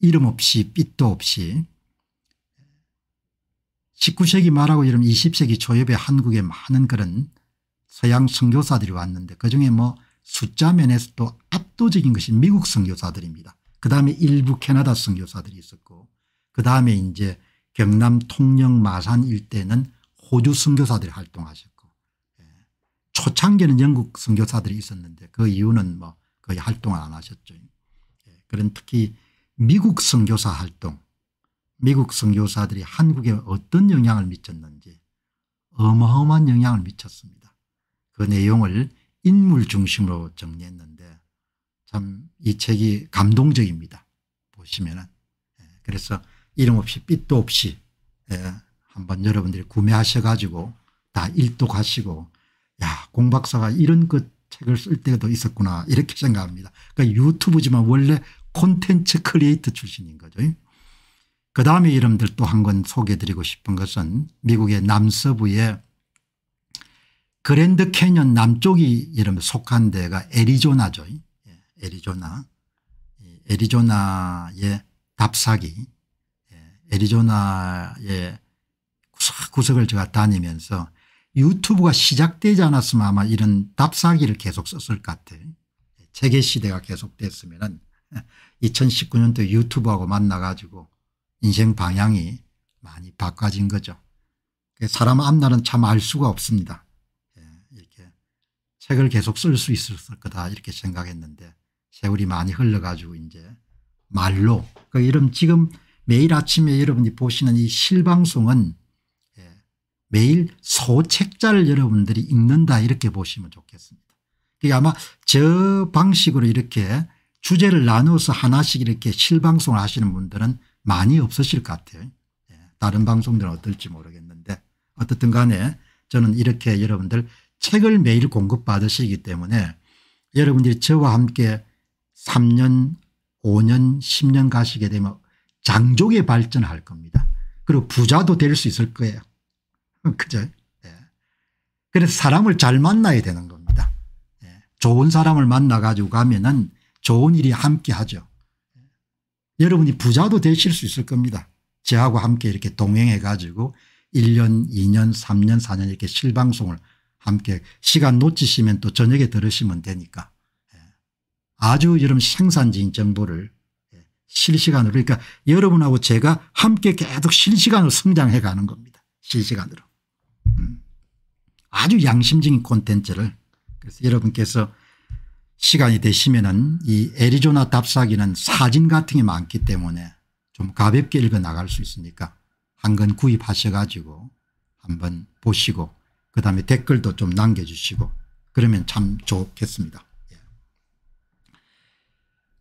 이름 없이 빛도 없이 19세기 말하고 이런 20세기 초엽에 한국에 많은 그런 서양 선교사들이 왔는데 그중에 뭐 숫자 면에서도 압도적인 것이 미국 선교사들입니다. 그 다음에 일부 캐나다 선교사들이 있었고 그 다음에 이제 경남 통영 마산 일대는 호주 선교사들이 활동하셨고 예. 초창기는 영국 선교사들이 있었는데 그 이유는 뭐 거의 활동을 안 하셨죠. 예. 그런 특히 미국 선교사 활동 미국 선교사들이 한국에 어떤 영향을 미쳤는지 어마어마한 영향을 미쳤습니다. 그 내용을 인물 중심으로 정리했는데 참 이 책이 감동적입니다. 보시면은 예, 그래서 이름 없이 빛도 없이 예, 한번 여러분들이 구매하셔 가지고 다 일독하시고 야 공박사가 이런 그 책을 쓸 때도 있었구나 이렇게 생각합니다. 그러니까 유튜브지만 원래 콘텐츠 크리에이터 출신인 거죠. 그 다음에 이름들 또한건 소개드리고 싶은 것은 미국의 남서부의 그랜드 캐년 남쪽이 이름 속한 데가 애리조나죠. 예, 애리조나. 애리조나의 답사기 예, 애리조나의 구석구석을 제가 다니면서 유튜브가 시작되지 않았으면 아마 이런 답사기를 계속 썼을 것 같아요. 예, 세계시대가 계속됐으면 2019년도 유튜브하고 만나가지고 인생 방향이 많이 바꿔진 거죠. 사람 앞날은 참 알 수가 없습니다. 예, 이렇게 책을 계속 쓸 수 있을 거다 이렇게 생각했는데 세월이 많이 흘러가지고 이제 말로 그 이름 지금 매일 아침에 여러분이 보시는 이 실방송은 예, 매일 소책자를 여러분들이 읽는다 이렇게 보시면 좋겠습니다. 그게 아마 저 방식으로 이렇게 주제를 나누어서 하나씩 이렇게 실방송을 하시는 분들은 많이 없으실 것 같아요. 예, 다른 방송들은 어떨지 모르겠는데 어떻든 간에 저는 이렇게 여러분들 책을 매일 공급받으시기 때문에 여러분들이 저와 함께 3년 5년 10년 가시게 되면 장족에 발전할 겁니다. 그리고 부자도 될 수 있을 거예요. 그죠? 예. 그래서 사람을 잘 만나야 되는 겁니다. 예. 좋은 사람을 만나 가지고 가면은 좋은 일이 함께하죠. 여러분이 부자도 되실 수 있을 겁니다. 저하고 함께 이렇게 동행해 가지고 1년 2년 3년 4년 이렇게 실방송을 함께 시간 놓치시면 또 저녁에 들으시면 되니까 예. 아주 여러분 생산적인 정보를 예, 실시간으로 그러니까 여러분하고 제가 함께 계속 실시간으로 성장해 가는 겁니다. 실시간으로. 음. 아주 양심적인 콘텐츠를 그래서 여러분께서 시간이 되시면은 이 애리조나 답사기는 사진 같은 게 많기 때문에 좀 가볍게 읽어 나갈 수 있으니까 한 권 구입하셔 가지고 한번 보시고 그다음에 댓글도 좀 남겨주시고 그러면 참 좋겠습니다. 예.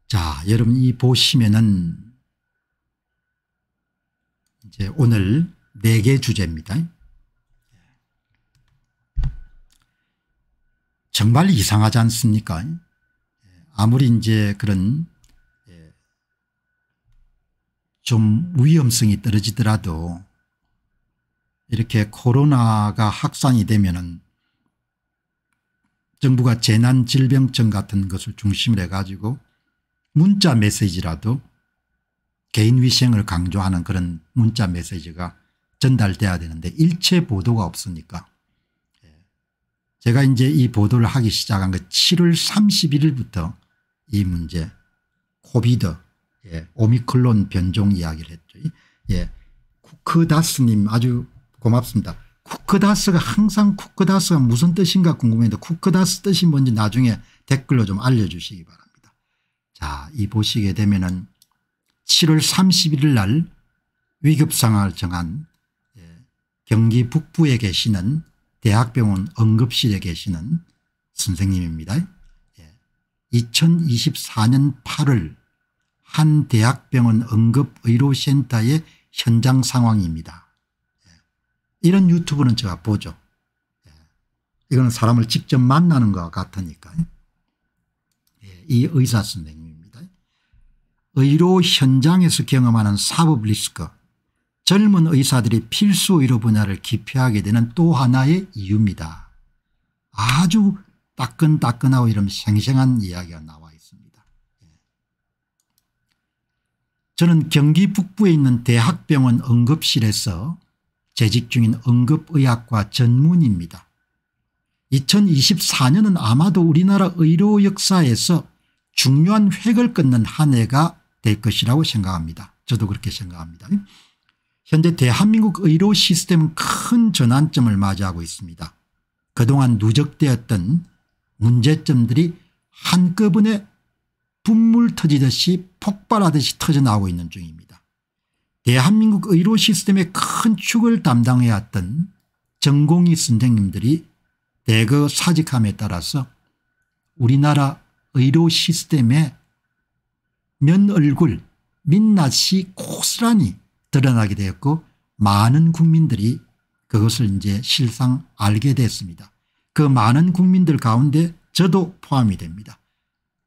자 여러분 이 보시면은 이제 오늘 네 개 주제입니다. 예. 정말 이상하지 않습니까? 아무리 이제 그런 예, 좀 위험성이 떨어지더라도 이렇게 코로나가 확산이 되면은 정부가 재난질병청 같은 것을 중심으로 해가지고 문자 메시지라도 개인위생을 강조하는 그런 문자 메시지가 전달돼야 되는데 일체 보도가 없으니까 예. 제가 이제 이 보도를 하기 시작한 게 7월 31일부터 이 문제 코비드 예, 오미클론 변종 이야기를 했죠. 예, 쿠크다스님 아주 고맙습니다. 쿠크다스가 항상 쿠크다스가 무슨 뜻인가 궁금했는 쿠크다스 뜻이 뭔지 나중에 댓글로 좀 알려주시기 바랍니다. 자, 이 보시게 되면은 7월 31일 날 위급상황을 정한 예, 경기 북부에 계시는 대학병원 응급실에 계시는 선생님입니다. 2024년 8월 한 대학병원 응급의료센터의 현장 상황입니다. 예. 이런 유튜브는 제가 보죠. 예. 이거는 사람을 직접 만나는 것 같으니까. 예. 이 의사 선생님입니다. 의료 현장에서 경험하는 사법 리스크 젊은 의사들이 필수 의료 분야를 기피하게 되는 또 하나의 이유입니다. 아주 따끈따끈하고 이런 생생한 이야기가 나와 있습니다. 예. 저는 경기 북부에 있는 대학병원 응급실에서 재직 중인 응급의학과 전문입니다. 2024년은 아마도 우리나라 의료 역사에서 중요한 획을 끊는 한 해가 될 것이라고 생각합니다. 저도 그렇게 생각합니다. 현재 대한민국 의료 시스템은 큰 전환점을 맞이하고 있습니다. 그동안 누적되었던 문제점들이 한꺼번에 분물 터지듯이 폭발하듯이 터져나오고 있는 중입니다. 대한민국 의료 시스템의 큰 축을 담당해왔던 전공의 선생님들이 대거 사직함에 따라서 우리나라 의료 시스템의 면 얼굴 민낯이 고스란히 드러나게 되었고 많은 국민들이 그것을 이제 실상 알게 됐습니다. 그 많은 국민들 가운데 저도 포함이 됩니다.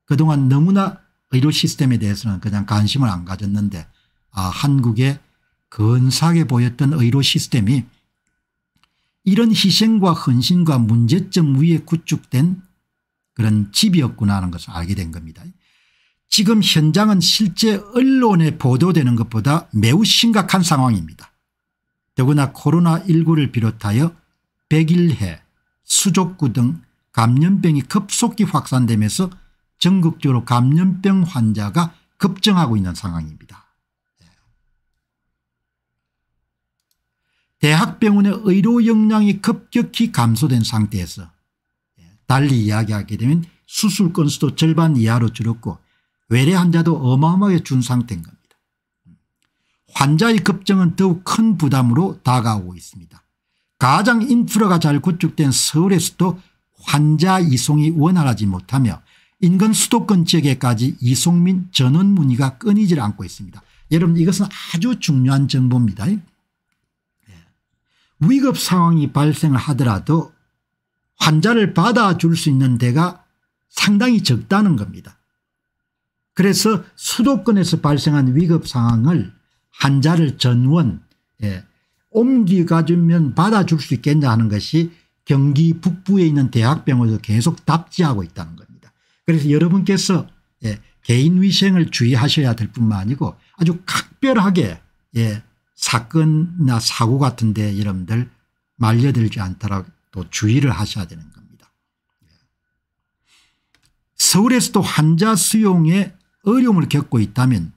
그동안 너무나 의료 시스템에 대해서는 그냥 관심을 안 가졌는데 아 한국의 근사하게 보였던 의료 시스템이 이런 희생과 헌신과 문제점 위에 구축된 그런 집이었구나 하는 것을 알게 된 겁니다. 지금 현장은 실제 언론에 보도되는 것보다 매우 심각한 상황입니다. 더구나 코로나19를 비롯하여 1 0일해 수족구 등 감염병이 급속히 확산되면서 전국적으로 감염병 환자가 급증하고 있는 상황입니다. 예. 대학병원의 의료 역량이 급격히 감소된 상태에서 예, 달리 이야기하게 되면 수술 건수도 절반 이하로 줄었고 외래 환자도 어마어마하게 준 상태인 겁니다. 환자의 급증은 더욱 큰 부담으로 다가오고 있습니다. 가장 인프라가 잘 구축된 서울에서도 환자 이송이 원활하지 못하며 인근 수도권 지역에까지 이송 민 전원 문의가 끊이질 않고 있습니다. 여러분 이것은 아주 중요한 정보입니다. 예. 위급 상황이 발생을 하더라도 환자를 받아줄 수 있는 데가 상당히 적다는 겁니다. 그래서 수도권에서 발생한 위급 상황을 환자를 전원 예, 옮겨가주면 받아줄 수 있겠냐 하는 것이 경기 북부에 있는 대학병원에서 계속 답지하고 있다는 겁니다. 그래서 여러분께서 예, 개인 위생을 주의하셔야 될 뿐만 아니고 아주 각별하게 예, 사건이나 사고 같은데 여러분들 말려들지 않더라도 주의를 하셔야 되는 겁니다. 예. 서울에서도 환자 수용에 어려움을 겪고 있다면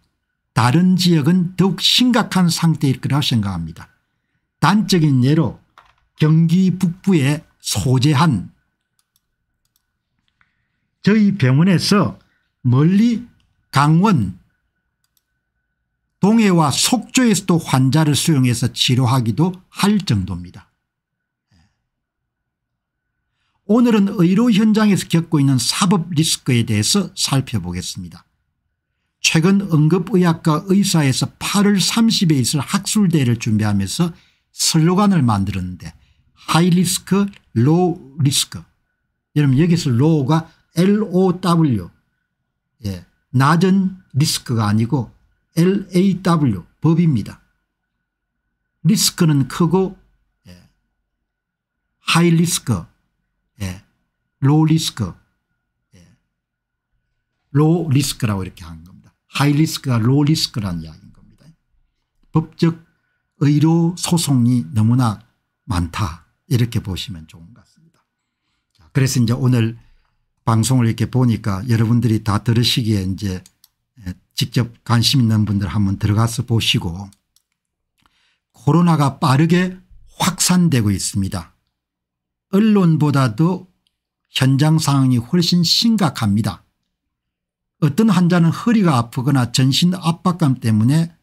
다른 지역은 더욱 심각한 상태일 거라고 생각합니다. 단적인 예로 경기 북부에 소재한 저희 병원에서 멀리 강원 동해와 속초에서도 환자를 수용해서 치료하기도 할 정도입니다. 오늘은 의료 현장에서 겪고 있는 사법 리스크에 대해서 살펴보겠습니다. 최근 응급의학과 의사에서 8월 30일 있을 학술대회를 준비하면서 슬로건을 만들었는데 하이 리스크 로우 리스크 여러분 여기서 로우가 LOW 예, 낮은 리스크가 아니고 LAW 법입니다. 리스크는 크고 예, 하이 리스크 예, 로우 리스크 로우 리스크라고 이렇게 한 겁니다. 하이 리스크가 로우 리스크라는 이야기인 겁니다. 법적 의료 소송이 너무나 많다 이렇게 보시면 좋은 것 같습니다. 그래서 이제 오늘 방송을 이렇게 보니까 여러분들이 다 들으시기에 이제 예, 직접 관심 있는 분들 한번 들어가서 보시고 코로나가 빠르게 확산되고 있습니다. 언론보다도 현장 상황이 훨씬 심각합니다. 어떤 환자는 허리가 아프거나 전신 압박감 때문에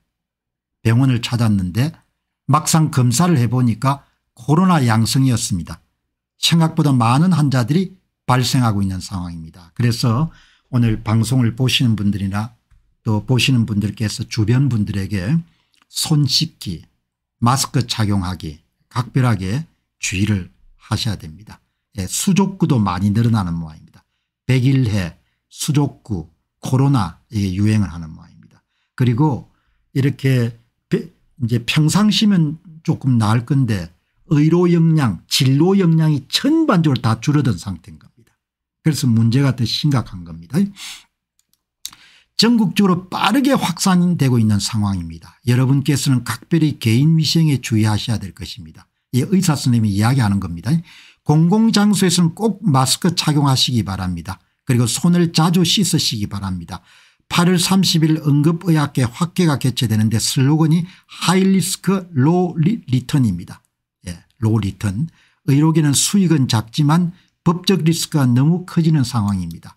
병원을 찾았는데 막상 검사를 해보니까 코로나 양성이었습니다. 생각보다 많은 환자들이 발생하고 있는 상황입니다. 그래서 오늘 방송을 보시는 분들이나 또 보시는 분들께서 주변 분들에게 손 씻기 마스크 착용하기 각별하게 주의를 하셔야 됩니다. 예, 수족구도 많이 늘어나는 모양입니다. 백일해 수족구 코로나 이게 유행을 하는 모양입니다. 그리고 이렇게 이제 평상시면 조금 나을 건데 의료 역량 진로 역량이 전반적으로 다 줄어든 상태인 겁니다. 그래서 문제가 더 심각한 겁니다. 전국적으로 빠르게 확산되고 있는 상황입니다. 여러분께서는 각별히 개인 위생에 주의하셔야 될 것입니다. 예, 의사 선생님이 이야기하는 겁니다. 공공장소에서는 꼭 마스크 착용하시기 바랍니다. 그리고 손을 자주 씻으시기 바랍니다. 8월 30일 응급의학계 학계가 개최되는데 슬로건이 하이리스크 로 리턴입니다. 예, 로 리턴. 의료계는 수익은 작지만 법적 리스크가 너무 커지는 상황입니다.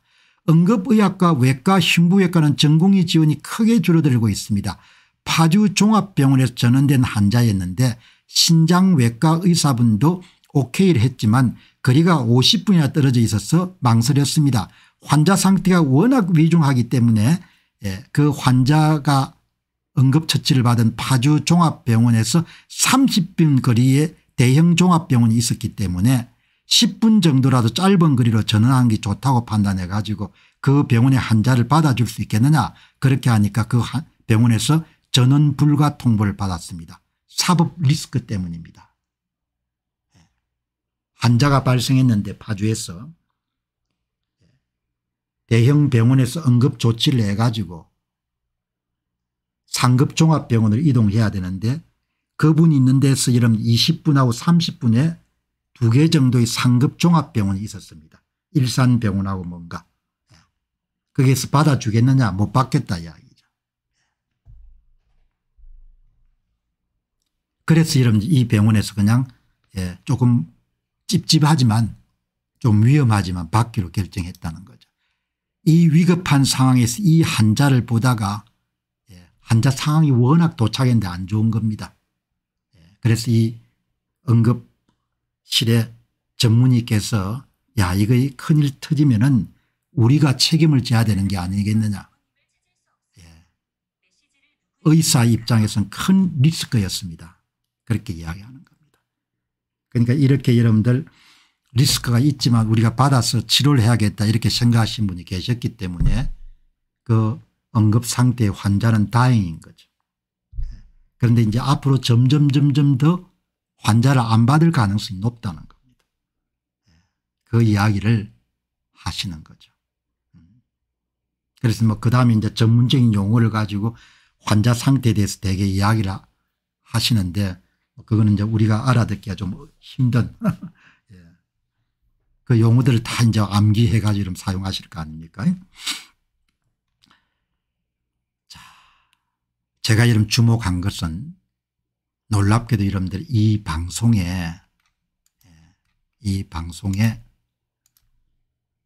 응급의학과 외과 흉부외과는 전공의 지원이 크게 줄어들고 있습니다. 파주 종합병원에서 전원된 환자였는데 신장외과 의사분도 오케이를 했지만 거리가 50분이나 떨어져 있어서 망설였습니다. 환자 상태가 워낙 위중하기 때문에 예, 그 환자가 응급처치를 받은 파주 종합병원에서 30분 거리에 대형 종합병원이 있었기 때문에 10분 정도라도 짧은 거리로 전환하는 게 좋다고 판단해 가지고 그병원에 환자를 받아줄 수 있겠느냐 그렇게 하니까 그 병원에서 전원 불가 통보를 받았습니다. 사법 리스크 때문입니다. 예. 환자가 발생했는데 파주에서 대형 병원에서 응급 조치를 해가지고 상급 종합병원을 이동해야 되는데 그분이 있는 데서 이름 20분하고 30분에 두 개 정도의 상급 종합병원이 있었습니다. 일산병원하고 뭔가. 거기에서 받아주겠느냐 못 받겠다 이야기죠. 그래서 이런 이 병원에서 그냥 예, 조금 찝찝하지만 좀 위험하지만 받기로 결정했다는 거이 위급한 상황에서 이 한자를 보다가 한자 예, 상황이 워낙 도착했는데 안 좋은 겁니다. 예, 그래서 이 응급실에 전문의께서 야 이거 큰일 터지면은 우리가 책임을 져야 되는 게 아니겠느냐. 예. 의사 입장에서는 큰 리스크였습니다. 그렇게 이야기하는 겁니다. 그러니까 이렇게 여러분들 리스크가 있지만 우리가 받아서 치료를 해야겠다 이렇게 생각하신 분이 계셨기 때문에 그 응급 상태의 환자는 다행인 거죠. 그런데 이제 앞으로 점점 점점 더 환자를 안 받을 가능성이 높다는 겁니다. 그 이야기를 하시는 거죠. 그래서 뭐그 다음에 이제 전문적인 용어를 가지고 환자 상태에 대해서 되게 이야기를 하시는데 뭐 그거는 이제 우리가 알아듣기가 좀 힘든 그 용어들을 다 이제 암기해가지고 이런 사용하실 거 아닙니까? 자, 제가 이런 주목한 것은 놀랍게도 여러분들 이 방송에 예, 이 방송에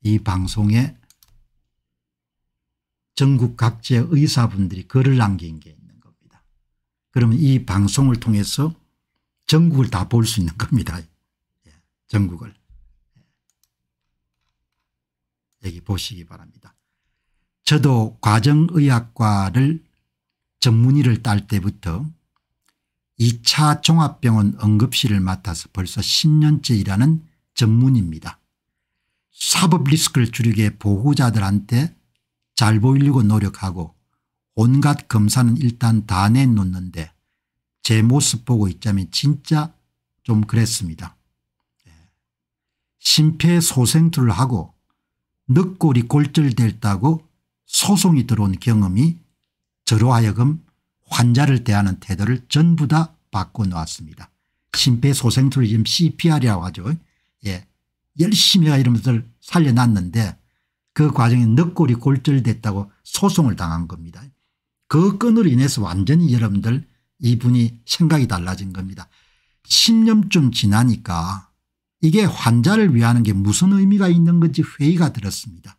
이 방송에 전국 각지의 의사분들이 글을 남긴 게 있는 겁니다. 그러면 이 방송을 통해서 전국을 다 볼 수 있는 겁니다. 예, 전국을. 여기 보시기 바랍니다. 저도 과정의학과를 전문의를 딸 때부터 2차 종합병원 응급실을 맡아서 벌써 10년째 일하는 전문입니다. 사법 리스크를 줄이게 보호자들한테 잘 보이려고 노력하고 온갖 검사는 일단 다 내놓는데 제 모습 보고 있자면 진짜 좀 그랬습니다. 예. 심폐소생술을 하고 늑골이 골절됐다고 소송이 들어온 경험이 저로 하여금 환자를 대하는 태도를 전부 다 바꿔놓았습니다. 심폐소생술 지금 CPR이라고 하죠. 예. 열심히 이러면서 살려놨는데 그 과정에 늑골이 골절됐다고 소송을 당한 겁니다. 그 건으로 인해서 완전히 여러분들 이분이 생각이 달라진 겁니다. 10년쯤 지나니까 이게 환자를 위하는 게 무슨 의미가 있는 건지 회의가 들었습니다.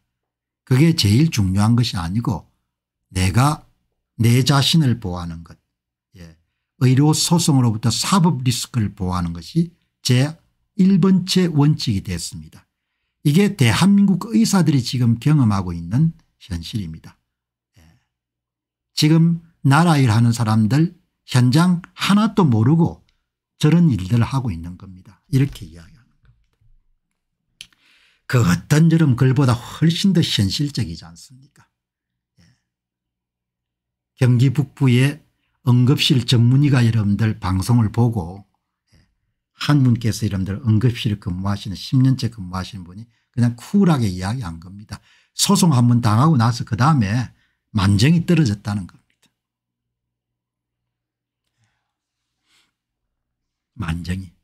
그게 제일 중요한 것이 아니고 내가 내 자신을 보호하는 것 예. 의료 소송으로부터 사법 리스크를 보호하는 것이 제 1번째 원칙이 됐습니다. 이게 대한민국 의사들이 지금 경험하고 있는 현실입니다. 예. 지금 나라 일하는 사람들 현장 하나도 모르고 저런 일들을 하고 있는 겁니다. 이렇게 이야기합니다. 그 어떤 여름 글보다 훨씬 더 현실적이지 않습니까 예. 경기 북부의 응급실 전문의가 여러분들 방송을 보고 예. 한 분께서 여러분들 응급실 근무하시는 10년째 근무하시는 분이 그냥 쿨하게 이야기한 겁니다. 소송 한 번 당하고 나서 그다음에 만정이 떨어졌다는 겁니다. 만정이.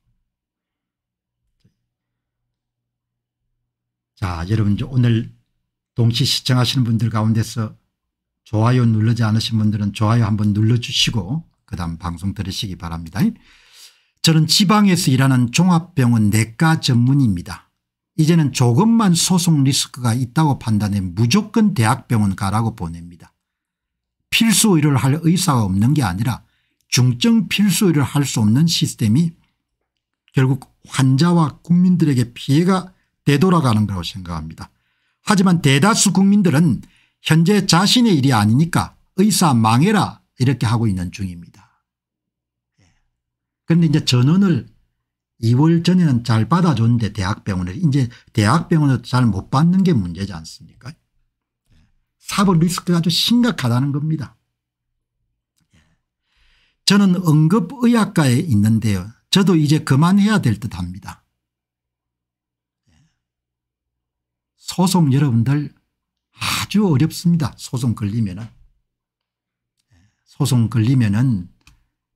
자 여러분 오늘 동시 시청하시는 분들 가운데서 좋아요 눌러지 않으신 분들은 좋아요 한번 눌러주시고 그 다음 방송 들으시기 바랍니다. 저는 지방에서 일하는 종합병원 내과 전문입니다. 이제는 조금만 소송 리스크가 있다고 판단해 무조건 대학병원 가라고 보냅니다. 필수 의료를 할 의사가 없는 게 아니라 중증 필수 의료를 할 수 없는 시스템이 결국 환자와 국민들에게 피해가 되돌아가는 거라고 생각합니다. 하지만 대다수 국민들은 현재 자신의 일이 아니니까 의사 망해라 이렇게 하고 있는 중입니다. 예. 그런데 이제 전원을 2월 전에는 잘 받아줬는데 대학병원에 이제 대학병원에잘못 받는 게 문제지 않습니까 예. 사법 리스크가 아주 심각하다는 겁니다. 예. 저는 응급의학과에 있는데요. 저도 이제 그만해야 될 듯합니다. 소송 여러분들 아주 어렵습니다. 소송 걸리면은. 소송 걸리면은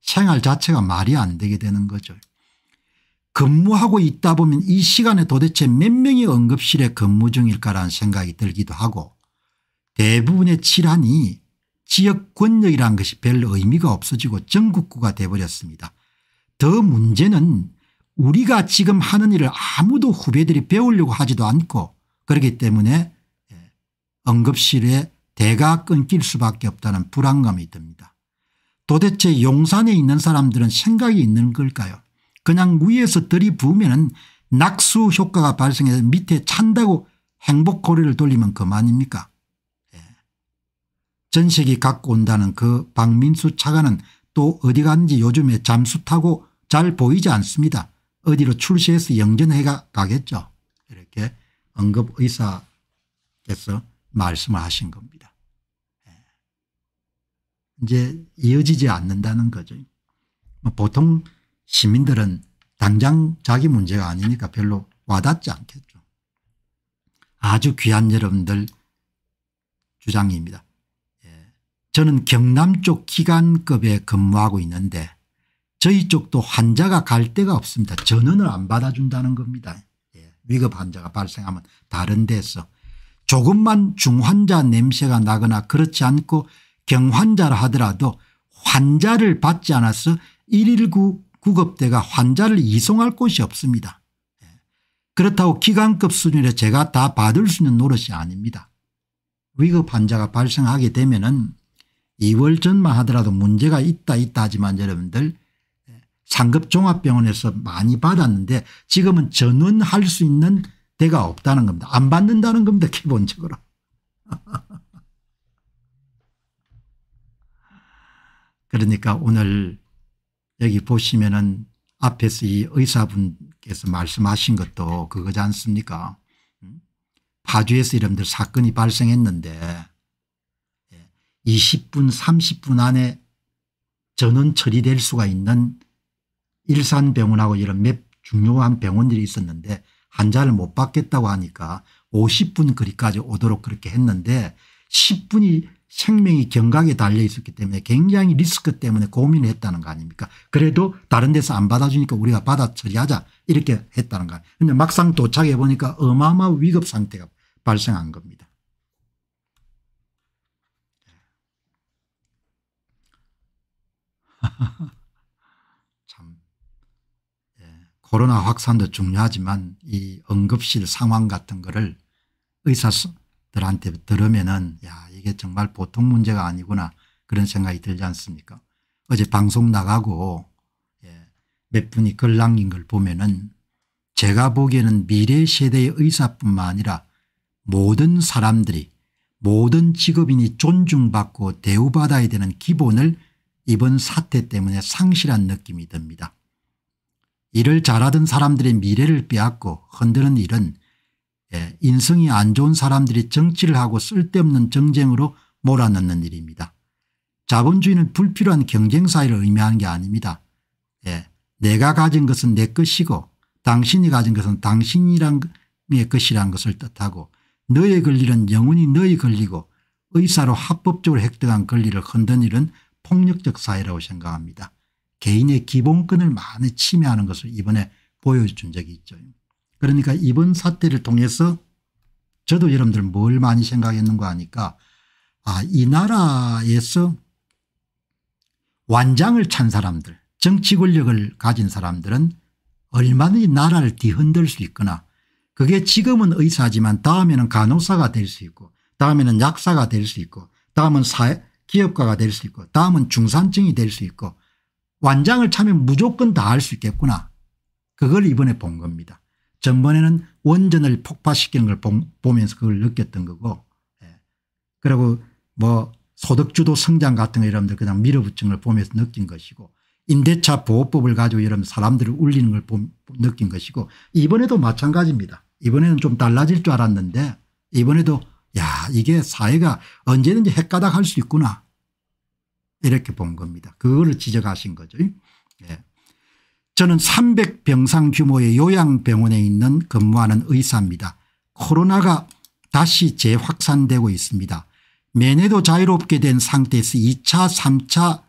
생활 자체가 말이 안 되게 되는 거죠. 근무하고 있다 보면 이 시간에 도대체 몇 명이 응급실에 근무 중일까라는 생각이 들기도 하고 대부분의 질환이 지역 권력이란 것이 별 의미가 없어지고 전국구가 돼버렸습니다. 더 문제는 우리가 지금 하는 일을 아무도 후배들이 배우려고 하지도 않고 그렇기 때문에 응급실에 예, 대가 끊길 수밖에 없다는 불안감이 듭니다. 도대체 용산에 있는 사람들은 생각이 있는 걸까요 그냥 위에서 들이부으면 낙수 효과가 발생해서 밑에 찬다고 행복고리를 돌리면 그만입니까 예. 전세기 갖고 온다는 그 박민수 차관은 또 어디 갔는지 요즘에 잠수 타고 잘 보이지 않습니다. 어디로 출시해서 영전해가 가겠죠. 이렇게 응급 의사께서 말씀을 하신 겁니다. 예. 이제 이어지지 않는다는 거죠. 뭐 보통 시민들은 당장 자기 문제가 아니니까 별로 와닿지 않겠죠. 아주 귀한 여러분들 주장입니다. 예. 저는 경남 쪽 기관급에 근무하고 있는데 저희 쪽도 환자가 갈 데가 없습니다. 전원을 안 받아준다는 겁니다. 위급 환자가 발생하면 다른 데서 조금만 중환자 냄새가 나거나 그렇지 않고 경환자를 하더라도 환자를 받지 않아서 119 구급대가 환자를 이송할 곳이 없습니다. 예. 그렇다고 기간급 수준에 제가 다 받을 수 있는 노릇이 아닙니다. 위급 환자가 발생하게 되면 은 2월 전만 하더라도 문제가 있다 있다 하지만 여러분들 상급종합병원에서 많이 받았는데 지금은 전원할 수 있는 데가 없다는 겁니다. 안 받는다는 겁니다. 기본적으로. 그러니까 오늘 여기 보시면은 앞에서 이 의사분께서 말씀하신 것도 그거지 않습니까 음? 파주에서 이런들 사건이 발생했는데 20분 예, 30분 안에 전원 처리될 수가 있는 일산병원하고 이런 몇 중요한 병원들이 있었는데 환자를 못 받겠다고 하니까 50분 거리까지 오도록 그렇게 했는데 10분이 생명이 경각에 달려 있었기 때문에 굉장히 리스크 때문에 고민을 했다는 거 아닙니까 그래도 다른 데서 안 받아주니까 우리가 받아 처리하자 이렇게 했다는 거 근데 막상 도착해 보니까 어마어마 한 위급 상태가 발생한 겁니다. 코로나 확산도 중요하지만 이 응급실 상황 같은 거를 의사들한테 들으면은 야 이게 정말 보통 문제가 아니구나 그런 생각이 들지 않습니까 어제 방송 나가고 예, 몇 분이 글 남긴 걸 보면은 제가 보기에는 미래 세대의 의사뿐만 아니라 모든 사람들이 모든 직업인이 존중받고 대우받아야 되는 기본을 이번 사태 때문에 상실한 느낌이 듭니다. 일을 잘하던 사람들의 미래를 빼앗고 흔드는 일은 예, 인성이 안 좋은 사람들이 정치를 하고 쓸데없는 정쟁으로 몰아넣는 일입니다. 자본주의는 불필요한 경쟁 사회를 의미하는 게 아닙니다. 예, 내가 가진 것은 내 것이고 당신이 가진 것은 당신이란의 것이란 것을 뜻하고 너의 권리는 영원히 너의 권리고 의사로 합법적으로 획득한 권리를 흔든 일은 폭력적 사회라고 생각합니다. 개인의 기본권을 많이 침해하는 것을 이번에 보여준 적이 있죠. 그러니까 이번 사태를 통해서 저도 여러분들 뭘 많이 생각했는가 하니까 아, 이 나라에서 완장을 찬 사람들 정치 권력을 가진 사람들은 얼마든지 나라를 뒤흔들 수 있거나 그게 지금은 의사지만 다음에는 간호사가 될 수 있고 다음에는 약사가 될 수 있고 다음은 사회 기업가가 될 수 있고 다음은 중산층이 될 수 있고 완장을 차면 무조건 다 할 수 있겠구나. 그걸 이번에 본 겁니다. 전번에는 원전을 폭파시키는 걸 보면서 그걸 느꼈던 거고 예. 그리고 뭐 소득주도 성장 같은 거 여러분들 그냥 밀어붙인 걸 보면서 느낀 것이고 임대차 보호법을 가지고 여러분 사람들을 울리는 걸 느낀 것이고 이번에도 마찬가지입니다. 이번에는 좀 달라질 줄 알았는데 이번에도 야 이게 사회가 언제든지 핵가닥할 수 있구나 이렇게 본 겁니다. 그거를 지적하신 거죠. 예. 저는 300병상 규모의 요양병원에 있는 근무하는 의사입니다. 코로나가 다시 재확산되고 있습니다. 매내도 자유롭게 된 상태에서 2차 3차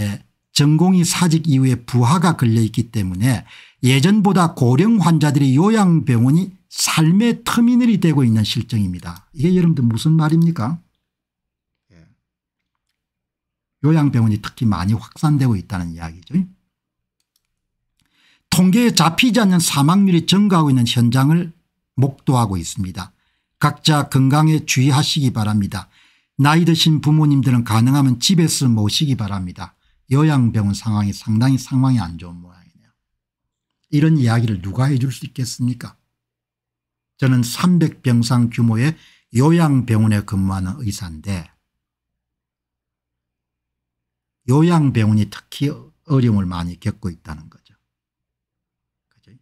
예, 전공의 사직 이후에 부하가 걸려있기 때문에 예전보다 고령 환자들의 요양병원이 삶의 터미널이 되고 있는 실정입니다. 이게 여러분들 무슨 말입니까 요양병원이 특히 많이 확산되고 있다는 이야기죠. 통계에 잡히지 않는 사망률이 증가하고 있는 현장을 목도하고 있습니다. 각자 건강에 주의하시기 바랍니다. 나이 드신 부모님들은 가능하면 집에서 모시기 바랍니다. 요양병원 상황이 상당히 상황이 안 좋은 모양이네요. 이런 이야기를 누가 해줄 수 있겠습니까? 저는 300병상 규모의 요양병원에 근무하는 의사인데 요양병원이 특히 어려움을 많이 겪고 있다는 거죠. 그죠?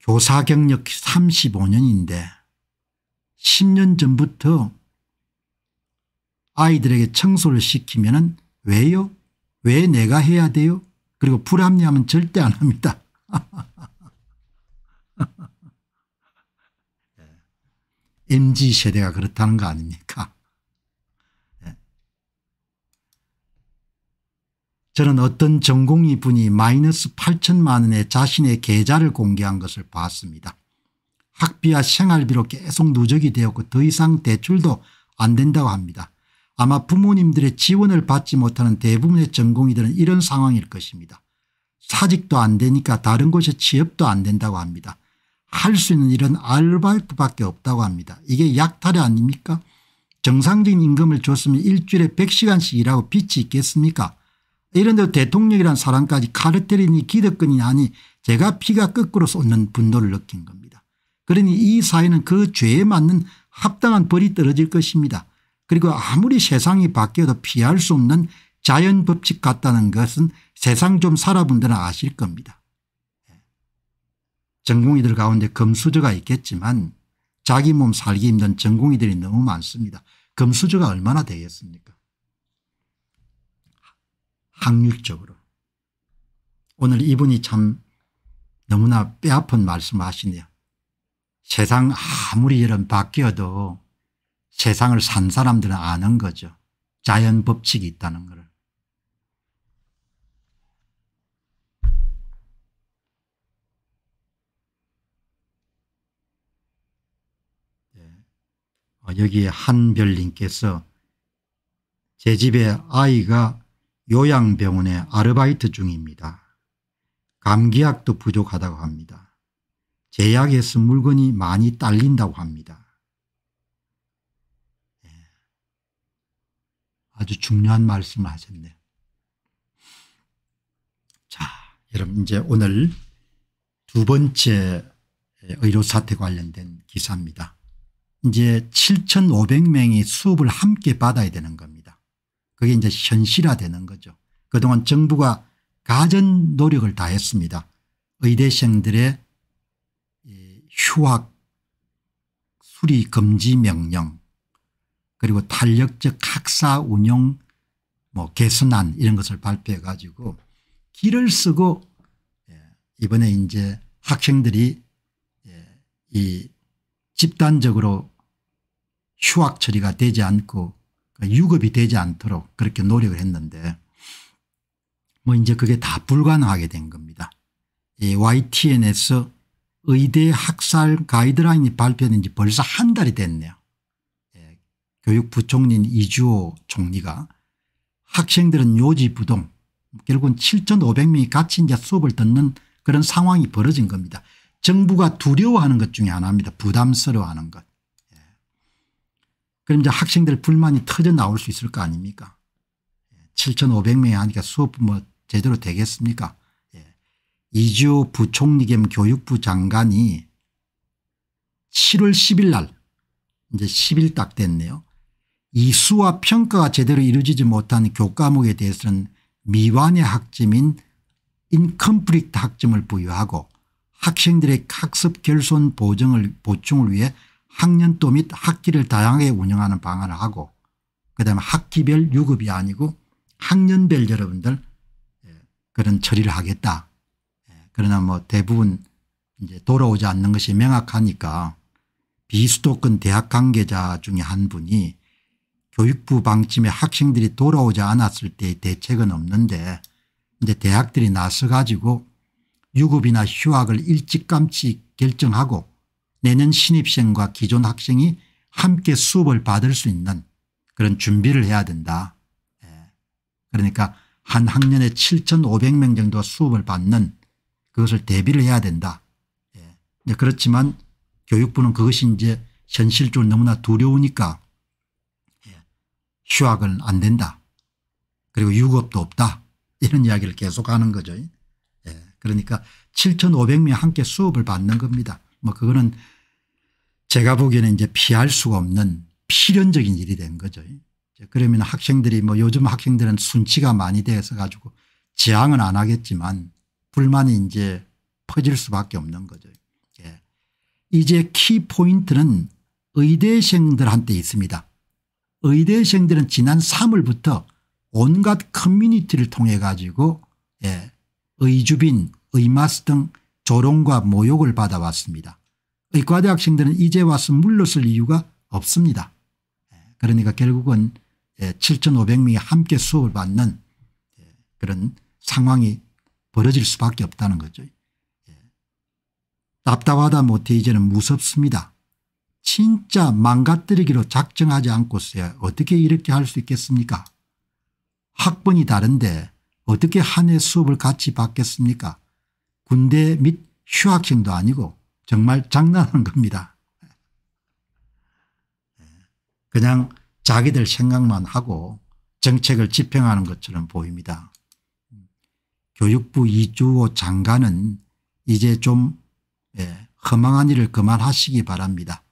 교사 경력 35년인데 10년 전부터 아이들에게 청소를 시키면 왜요? 왜 내가 해야 돼요? 그리고 불합리하면 절대 안 합니다. MG 세대가 그렇다는 거 아닙니까? 예. 저는 어떤 전공의 분이 마이너스 8천만 원의 자신의 계좌를 공개한 것을 봤습니다. 학비와 생활비로 계속 누적이 되었고 더 이상 대출도 안 된다고 합니다. 아마 부모님들의 지원을 받지 못하는 대부분의 전공의들은 이런 상황일 것입니다. 사직도 안 되니까 다른 곳에 취업도 안 된다고 합니다. 할수 있는 일은 아르바이트밖에 없다고 합니다. 이게 약탈이 아닙니까? 정상적인 임금을 줬으면 일주일에 100시간씩 일하고 빛이 있겠습니까? 이런데 대통령이란 사람까지 카르텔이니 기득권이 아니 제가 피가 거꾸로 쏟는 분노를 느낀 겁니다. 그러니 이 사회는 그 죄에 맞는 합당한 벌이 떨어질 것입니다. 그리고 아무리 세상이 바뀌어도 피할 수 없는 자연 법칙 같다는 것은 세상 좀 살아본 데는 아실 겁니다. 전공의들 가운데 금수저가 있겠지만 자기 몸 살기 힘든 전공의들이 너무 많습니다. 금수저가 얼마나 되겠습니까 학률적으로. 오늘 이분이 참 너무나 뼈아픈 말씀하시네요. 세상 아무리 이런 바뀌어도 세상을 산 사람들은 아는 거죠. 자연 법칙이 있다는 걸. 아, 여기 한별님께서 제 집에 아이가 요양병원에 아르바이트 중입니다. 감기약도 부족하다고 합니다. 제약에 서 물건이 많이 딸린다고 합니다. 네. 아주 중요한 말씀을 하셨네요. 자, 여러분 이제 오늘 두 번째 의료사태 관련된 기사입니다. 이제 7,500명이 수업을 함께 받아야 되는 겁니다. 그게 이제 현실화되는 거죠. 그동안 정부가 가전 노력을 다했습니다. 의대생들의 예, 휴학 수리 금지 명령 그리고 탄력적 학사 운영 뭐 개선안 이런 것을 발표해 가지고 길을 쓰고 예, 이번에 이제 학생들이 예, 이 집단적으로 휴학 처리가 되지 않고 그러니까 유급이 되지 않도록 그렇게 노력을 했는데 뭐 이제 그게 다 불가능하게 된 겁니다. 이 YTN에서 의대 학살 가이드라인이 발표된 지 벌써 한 달이 됐네요. 예, 교육부총리인 이주호 총리가 학생들은 요지부동 결국은 7,500명이 같이 이제 수업을 듣는 그런 상황이 벌어진 겁니다. 정부가 두려워하는 것 중에 하나입니다. 부담스러워하는 것. 예. 그럼 이제 학생들 불만이 터져 나올 수 있을 거 아닙니까 7,500명이 예. 하니까 수업 뭐 제대로 되겠습니까 예. 이지호 부총리 겸 교육부 장관이 7월 10일 날 이제 10일 딱 됐네요. 이수와 평가가 제대로 이루어지지 못한 교과목에 대해서는 미완의 학점인 인컴플릭트 학점을 부여하고 학생들의 학습 결손 보증을 보충을 위해 학년도 및 학기를 다양하게 운영하는 방안을 하고 그다음에 학기별 유급이 아니고 학년별 여러분들 예, 그런 처리를 하겠다. 예, 그러나 뭐 대부분 이제 돌아오지 않는 것이 명확하니까 비수도권 대학 관계자 중에 한 분이 교육부 방침에 학생들이 돌아오지 않았을 때의 대책은 없는데 이제 대학들이 나서 가지고 유급이나 휴학을 일찌감치 결정하고 내년 신입생과 기존 학생이 함께 수업을 받을 수 있는 그런 준비를 해야 된다. 예. 그러니까 한 학년에 7,500명 정도 수업을 받는 그것을 대비를 해야 된다. 예. 그렇지만 교육부는 그것이 이제 현실적으로 너무나 두려우니까 예, 휴학은 안 된다. 그리고 유급도 없다. 이런 이야기를 계속하는 거죠. 그러니까 7,500명 함께 수업을 받는 겁니다. 뭐 그거는 제가 보기에는 이제 피할 수가 없는 필연적인 일이 된 거죠. 그러면 학생들이 뭐 요즘 학생들은 순치가 많이 돼서 가지고 지향은 안 하겠지만 불만이 이제 퍼질 수밖에 없는 거죠. 예. 이제 키 포인트는 의대생들한테 있습니다. 의대생들은 지난 3월부터 온갖 커뮤니티를 통해 가지고 예. 의주빈, 의마스 등 조롱과 모욕을 받아왔습니다. 의과대 학생들은 이제 와서 물러설 이유가 없습니다. 그러니까 결국은 7,500명이 예, 함께 수업을 받는 예, 그런 상황이 벌어질 수밖에 없다는 거죠. 예. 답답하다 못해 이제는 무섭습니다. 진짜 망가뜨리기로 작정하지 않고서야 어떻게 이렇게 할 수 있겠습니까? 학번이 다른데 어떻게 한 해 수업을 같이 받겠습니까 군대 및 휴학생도 아니고 정말 장난하는 겁니다. 그냥 자기들 생각만 하고 정책을 집행하는 것처럼 보입니다. 교육부 이주호 장관은 이제 좀 예, 허망한 일을 그만하시기 바랍니다.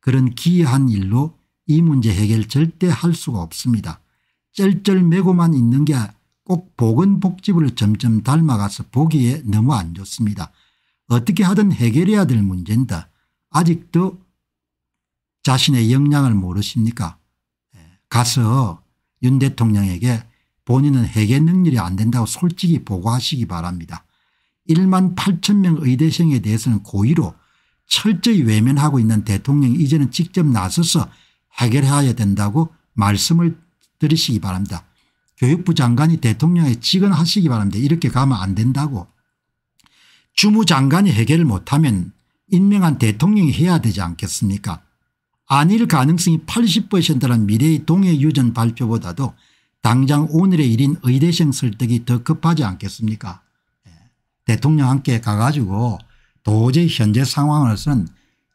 그런 기이한 일로 이 문제 해결 절대 할 수가 없습니다. 쩔쩔매고만 있는 게꼭 어, 보건복지부를 점점 닮아가서 보기에 너무 안 좋습니다. 어떻게 하든 해결해야 될 문제인데 아직도 자신의 역량을 모르십니까 예, 가서 윤 대통령에게 본인은 해결 능률이안 된다고 솔직히 보고하시기 바랍니다. 1만 8천 명 의대생에 대해서는 고의로 철저히 외면하고 있는 대통령이 이제는 직접 나서서 해결해야 된다고 말씀을 드리시기 바랍니다. 교육부 장관이 대통령에 직언하시기 바랍니다. 이렇게 가면 안 된다고. 주무장관이 해결을 못하면 임명한 대통령이 해야 되지 않겠습니까 아닐 가능성이 80%라는 미래의 동해 유전 발표보다도 당장 오늘의 일인 의대생 설득이 더 급하지 않겠습니까 네. 대통령 함께 가가지고 도저히 현재 상황으로서는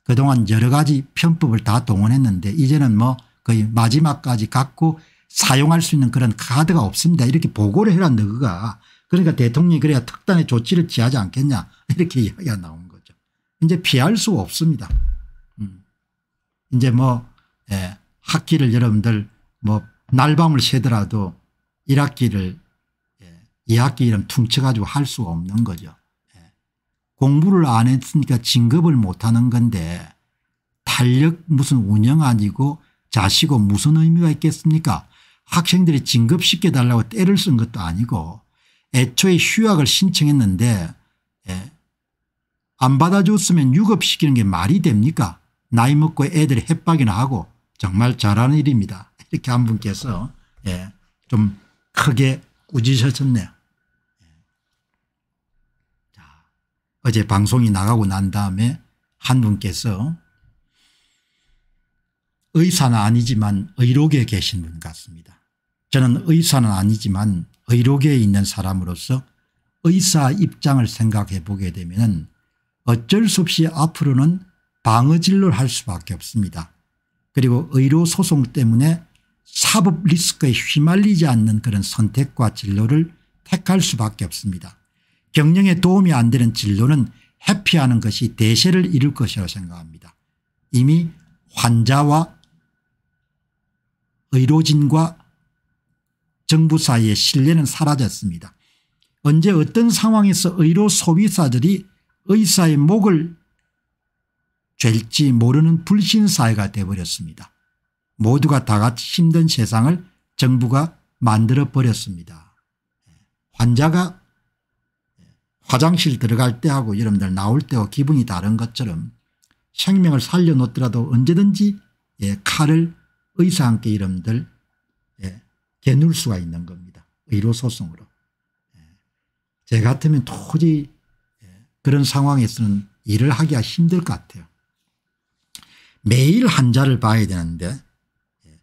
그동안 여러 가지 편법을 다 동원했는데 이제는 뭐 거의 마지막까지 갖고 사용할 수 있는 그런 카드가 없습니다. 이렇게 보고를 해라 너가. 그러니까 대통령이 그래야 특단의 조치를 취하지 않겠냐 이렇게 이야기가 나온 거죠. 이제 피할 수가 없습니다. 음. 이제 뭐 예, 학기를 여러분들 뭐 날밤을 새더라도 1학기를 예, 2학기 이름 퉁쳐가지고 할 수가 없는 거죠. 예. 공부를 안 했으니까 진급을 못하는 건데 탄력 무슨 운영 아니고 자시고 무슨 의미가 있겠습니까 학생들이 진급시켜달라고 때를 쓴 것도 아니고 애초에 휴학을 신청했는데 예. 안 받아줬으면 유급시키는 게 말이 됩니까 나이 먹고 애들이 협박이나 하고 정말 잘하는 일입니다. 이렇게 한 분께서 예. 좀 크게 꾸짖으셨네요. 자, 어제 방송이 나가고 난 다음에 한 분께서 의사는 아니지만 의료계에 계신 분 같습니다. 저는 의사는 아니지만 의료계에 있는 사람으로서 의사 입장을 생각해 보게 되면 어쩔 수 없이 앞으로는 방어 진료를 할 수밖에 없습니다. 그리고 의료 소송 때문에 사법 리스크에 휘말리지 않는 그런 선택과 진로를 택할 수밖에 없습니다. 경영에 도움이 안 되는 진로는 회피하는 것이 대세를 이룰 것이라고 생각합니다. 이미 환자와 의료진과 정부 사이의 신뢰는 사라졌습니다. 언제 어떤 상황에서 의료 소비사들이 의사의 목을 죄일지 모르는 불신사회가 되어버렸습니다. 모두가 다 같이 힘든 세상을 정부가 만들어버렸습니다. 환자가 화장실 들어갈 때하고 여러분들 나올 때와 기분이 다른 것처럼 생명을 살려놓더라도 언제든지 예, 칼을 의사한테 여러분들 겨눌 수가 있는 겁니다. 의료소송으로. 예. 제 같으면 도저히 예, 그런 상황에서는 일을 하기가 힘들 것 같아요. 매일 환자를 봐야 되는데 예,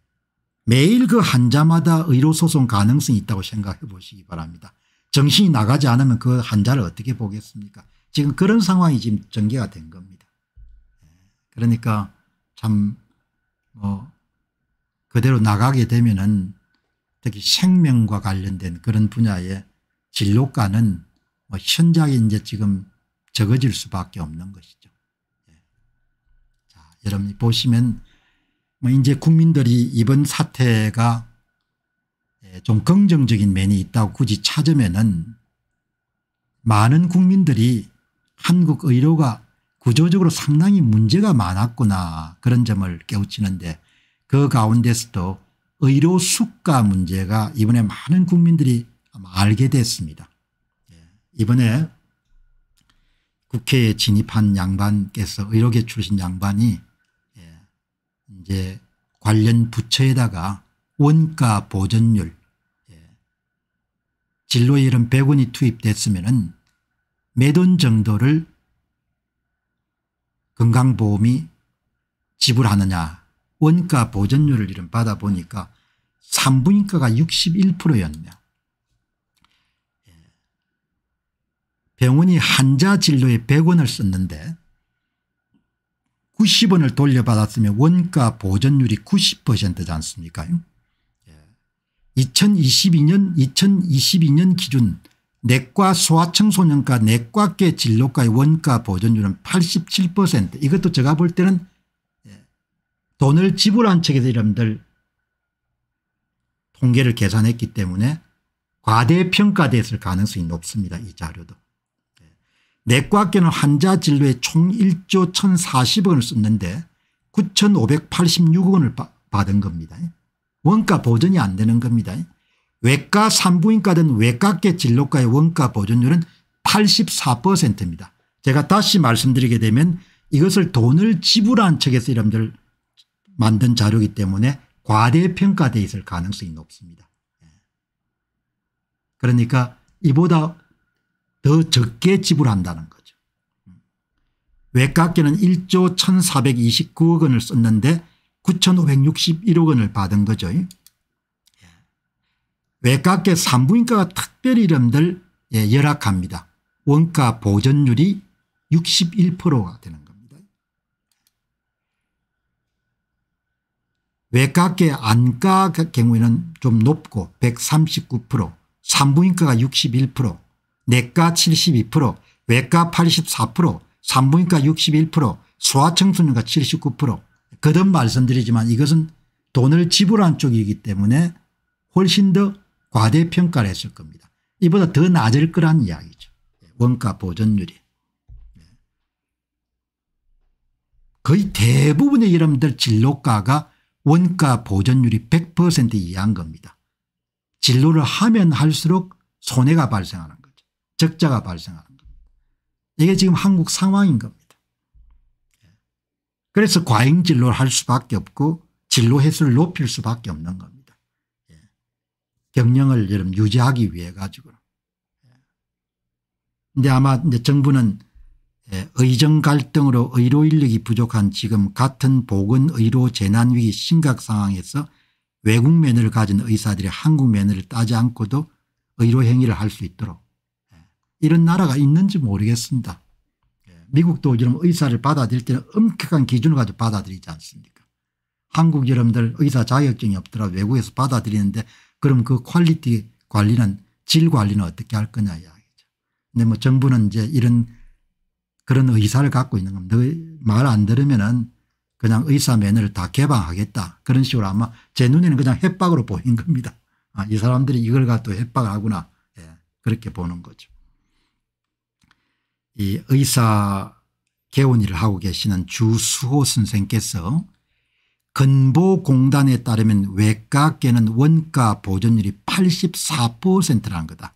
매일 그 환자마다 의료소송 가능성이 있다고 생각해 보시기 바랍니다. 정신이 나가지 않으면 그 환자를 어떻게 보겠습니까 지금 그런 상황이 지금 전개가 된 겁니다. 그러니까 참 뭐 그대로 나가게 되면은 특히 생명과 관련된 그런 분야의 진로가는 뭐현장하 이제 지금 적어질 수밖에 없는 것이죠. 예. 자, 여러분이 보시면 뭐 이제 국민들이 이번 사태가 예, 좀 긍정적인 면이 있다고 굳이 찾으면은 많은 국민들이 한국 의료가 구조적으로 상당히 문제가 많았구나 그런 점을 깨우치는데 그 가운데서도 의료 수가 문제가 이번에 많은 국민들이 알게 됐습니다. 예, 이번에 국회에 진입한 양반께서 의료계 출신 양반이 예, 이제 관련 부처에다가 원가 보전율 예, 진로에 이런 100원이 투입됐으면 은몇 정도를 건강보험이 지불하느냐 원가 보전료를 이런 받아보니까 산부인과가 61%였냐. 예. 병원이 환자 진료에 100원을 썼는데 90원을 돌려받았으면 원가 보전율이 90%지 않습니까 2022년 2022년 기준 내과 소아청소년과 내과계 진료과의 원가 보전율은 87% 이것도 제가 볼 때는 돈을 지불한 측에서여러분들 통계를 계산했기 때문에 과대평가됐을 가능성이 높습니다. 이 자료도. 네. 내과학계는 환자 진료에 총 1조 1040억 을 썼는데 9586억 원을 받은 겁니다. 원가 보전이 안 되는 겁니다. 외과 산부인과 등 외과계 진료과의 원가 보전율은 84%입니다. 제가 다시 말씀드리게 되면 이것을 돈을 지불한 측에서 이름들 만든 자료이기 때문에 과대평가되어 있을 가능성이 높습니다. 예. 그러니까 이보다 더 적게 지불한다는 거죠. 외곽계는 1조 1429억 원을 썼는데 9561억 원을 받은 거죠. 예. 외곽계 산부인과가 특별히 이름들 예, 열악합니다. 원가 보전율이 61%가 되는 거죠. 외곽계 안과 경우에는 좀 높고 139% 산부인과가 61% 내과 72% 외과 84% 산부인과 61% 소아청소년과 79% 거듭 말씀드리지만 이것은 돈을 지불한 쪽이기 때문에 훨씬 더 과대평가를 했을 겁니다. 이보다 더 낮을 거란 이야기죠. 원가 보전율이. 거의 대부분의 여러분들 진료가가 원가 보전율이 100% 이하인 겁니다. 진로를 하면 할수록 손해가 발생하는 거죠. 적자가 발생하는 겁니다. 이게 지금 한국 상황인 겁니다. 그래서 과잉 진로를 할 수밖에 없고 진로 횟수를 높일 수밖에 없는 겁니다. 경영을 여러분 유지하기 위해 가지고. 근데 아마 이제 정부는 예, 의정 갈등으로 의료 인력이 부족한 지금 같은 보건 의료 재난 위기 심각 상황에서 외국 면허를 가진 의사들이 한국 면허를 따지 않고도 의료 행위를 할 수 있도록 예, 이런 나라가 있는지 모르겠습니다. 예, 미국도 지금 의사를 받아들일 때는 엄격한 기준을 가지고 받아들이지 않습니까 한국 여러분들 의사 자격증이 없더라도 외국에서 받아들이는데 그럼 그 퀄리티 관리는 질 관리는 어떻게 할 거냐 이야기죠. 근데 뭐 정부는 이제 이런 그런 의사를 갖고 있는 겁니다. 그 말안 들으면은 그냥 의사면을 다 개방하겠다. 그런 식으로 아마 제 눈에는 그냥 협박으로 보인 겁니다. 아, 이 사람들이 이걸 갖고 협박을 하구나. 예, 그렇게 보는 거죠. 이 의사 개원 일을 하고 계시는 주수호 선생께서 근보공단에 따르면 외과계는 원가 보존율이 84%라는 거다.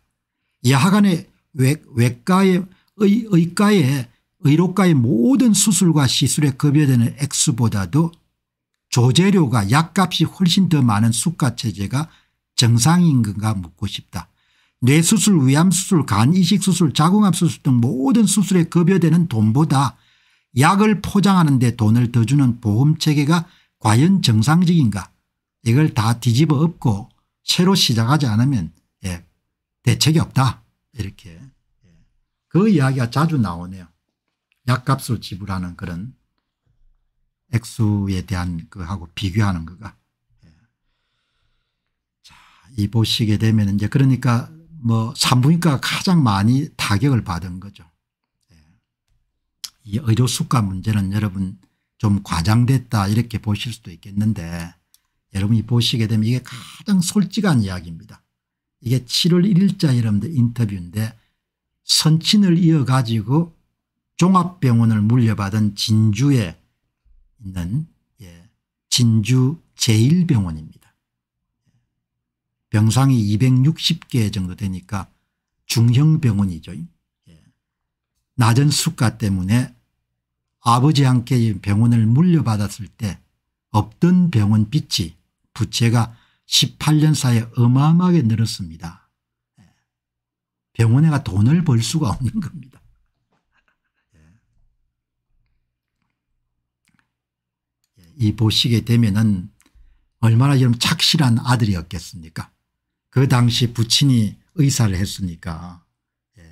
야간에 외과의 의, 의과에 의료과의 모든 수술과 시술에 급여되는 액수보다도 조재료가 약값이 훨씬 더 많은 수가체제가 정상인 건가 묻고 싶다. 뇌수술 위암수술 간이식수술 자궁암수술 등 모든 수술에 급여되는 돈보다 약을 포장하는 데 돈을 더 주는 보험체계가 과연 정상적인가 이걸 다 뒤집어 엎고 새로 시작하지 않으면 예, 대책이 없다 이렇게 예. 그 이야기가 자주 나오네요. 약값을 지불하는 그런 액수에 대한 그하고 비교하는 거가. 예. 자, 이 보시게 되면 이제 그러니까 뭐 산부인과가 가장 많이 타격을 받은 거죠. 예. 이 의료 수가 문제는 여러분 좀 과장됐다 이렇게 보실 수도 있겠는데 여러분이 보시게 되면 이게 가장 솔직한 이야기입니다. 이게 7월 1일자 여러분들 인터뷰인데 선친을 이어가지고 종합병원을 물려받은 진주에 있는 예, 진주 제일병원입니다 병상이 260개 정도 되니까 중형병원이죠. 예. 낮은 수가 때문에 아버지 함께 병원을 물려받았을 때 없던 병원 빚이 부채가 18년 사이에 어마어마하게 늘었습니다. 예. 병원에가 돈을 벌 수가 없는 겁니다. 이 보시게 되면은 얼마나 이런 착실한 아들이었겠습니까 그 당시 부친이 의사를 했으니까 예.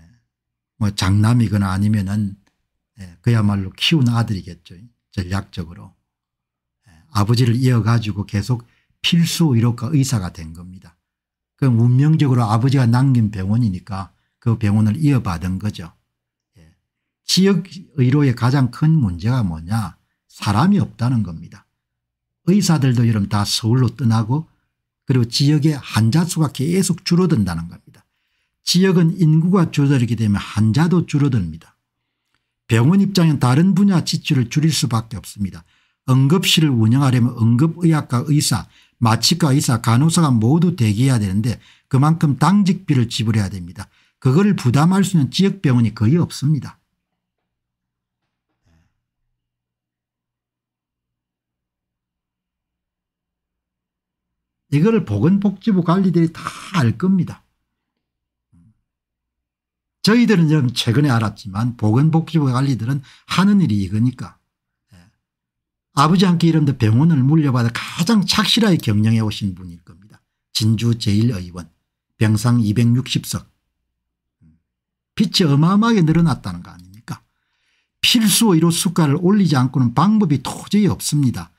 뭐 장남이거나 아니면은 예. 그야말로 키운 아들이겠죠 전략적으로 예. 아버지를 이어가지고 계속 필수 의료과 의사가 된 겁니다. 그 운명적으로 아버지가 남긴 병원이니까 그 병원을 이어받은 거죠. 예. 지역의료의 가장 큰 문제가 뭐냐 사람이 없다는 겁니다. 의사들도 여러분 다 서울로 떠나고 그리고 지역의 환자 수가 계속 줄어든다는 겁니다. 지역은 인구가 줄어들게 되면 환자도 줄어듭니다. 병원 입장엔 다른 분야 지출을 줄일 수밖에 없습니다. 응급실을 운영하려면 응급의학과 의사 마취과 의사 간호사가 모두 대기해야 되는데 그만큼 당직비를 지불해야 됩니다. 그걸 부담할 수 있는 지역병원이 거의 없습니다. 이거를 보건복지부 관리들이 다 알 겁니다. 저희들은 좀 최근에 알았지만 보건복지부 관리들은 하는 일이 이거니까 예. 아버지 함께 이름도 병원을 물려받아 가장 착실하게 경영해 오신 분일 겁니다. 진주 제1의원 병상 260석 빛이 어마어마하게 늘어났다는 거 아닙니까 필수의료 수가를 올리지 않고는 방법이 도저히 없습니다.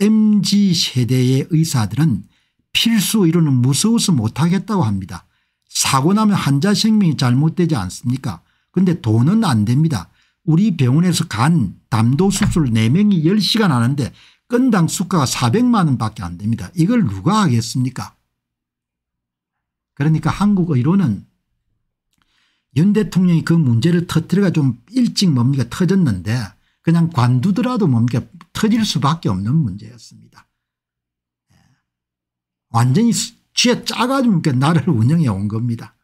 MZ세대의 의사들은 필수 이론은 무서워서 못하겠다고 합니다. 사고 나면 환자 생명이 잘못되지 않습니까 근데 돈은 안 됩니다. 우리 병원에서 간 담도 수술 4명이 10시간 하는데 건당 수가가 400만 원밖에 안 됩니다. 이걸 누가 하겠습니까 그러니까 한국 의료는 윤 대통령이 그 문제를 터뜨려가 좀 일찍 뭡니까 터졌는데 그냥 관두더라도 뭡니까 터질 수밖에 없는 문제였습니다. 완전히 쥐에 짜가지고 이렇게 나를 운영해 온 겁니다.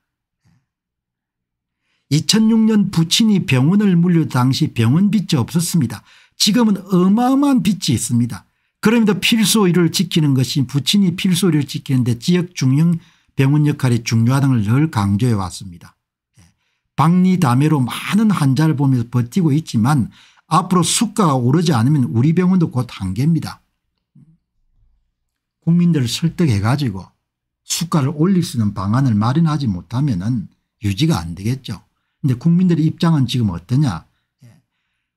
2006년 부친이 병원을 물려 당시 병원 빚이 없었습니다. 지금은 어마어마한 빚이 있습니다. 그럼에도 필소의를 지키는 것이 부친이 필소의를 지키는데 지역 중형 병원 역할이 중요하다는 걸 늘 강조해 왔습니다. 예. 박리담회로 많은 환자를 보면서 버티고 있지만 앞으로 수가가 오르지 않으면 우리 병원도 곧 한계입니다. 국민들을 설득해 가지고 수가를 올릴 수 있는 방안을 마련하지 못하면 유지가 안 되겠죠. 그런데 국민들의 입장은 지금 어떠냐 예.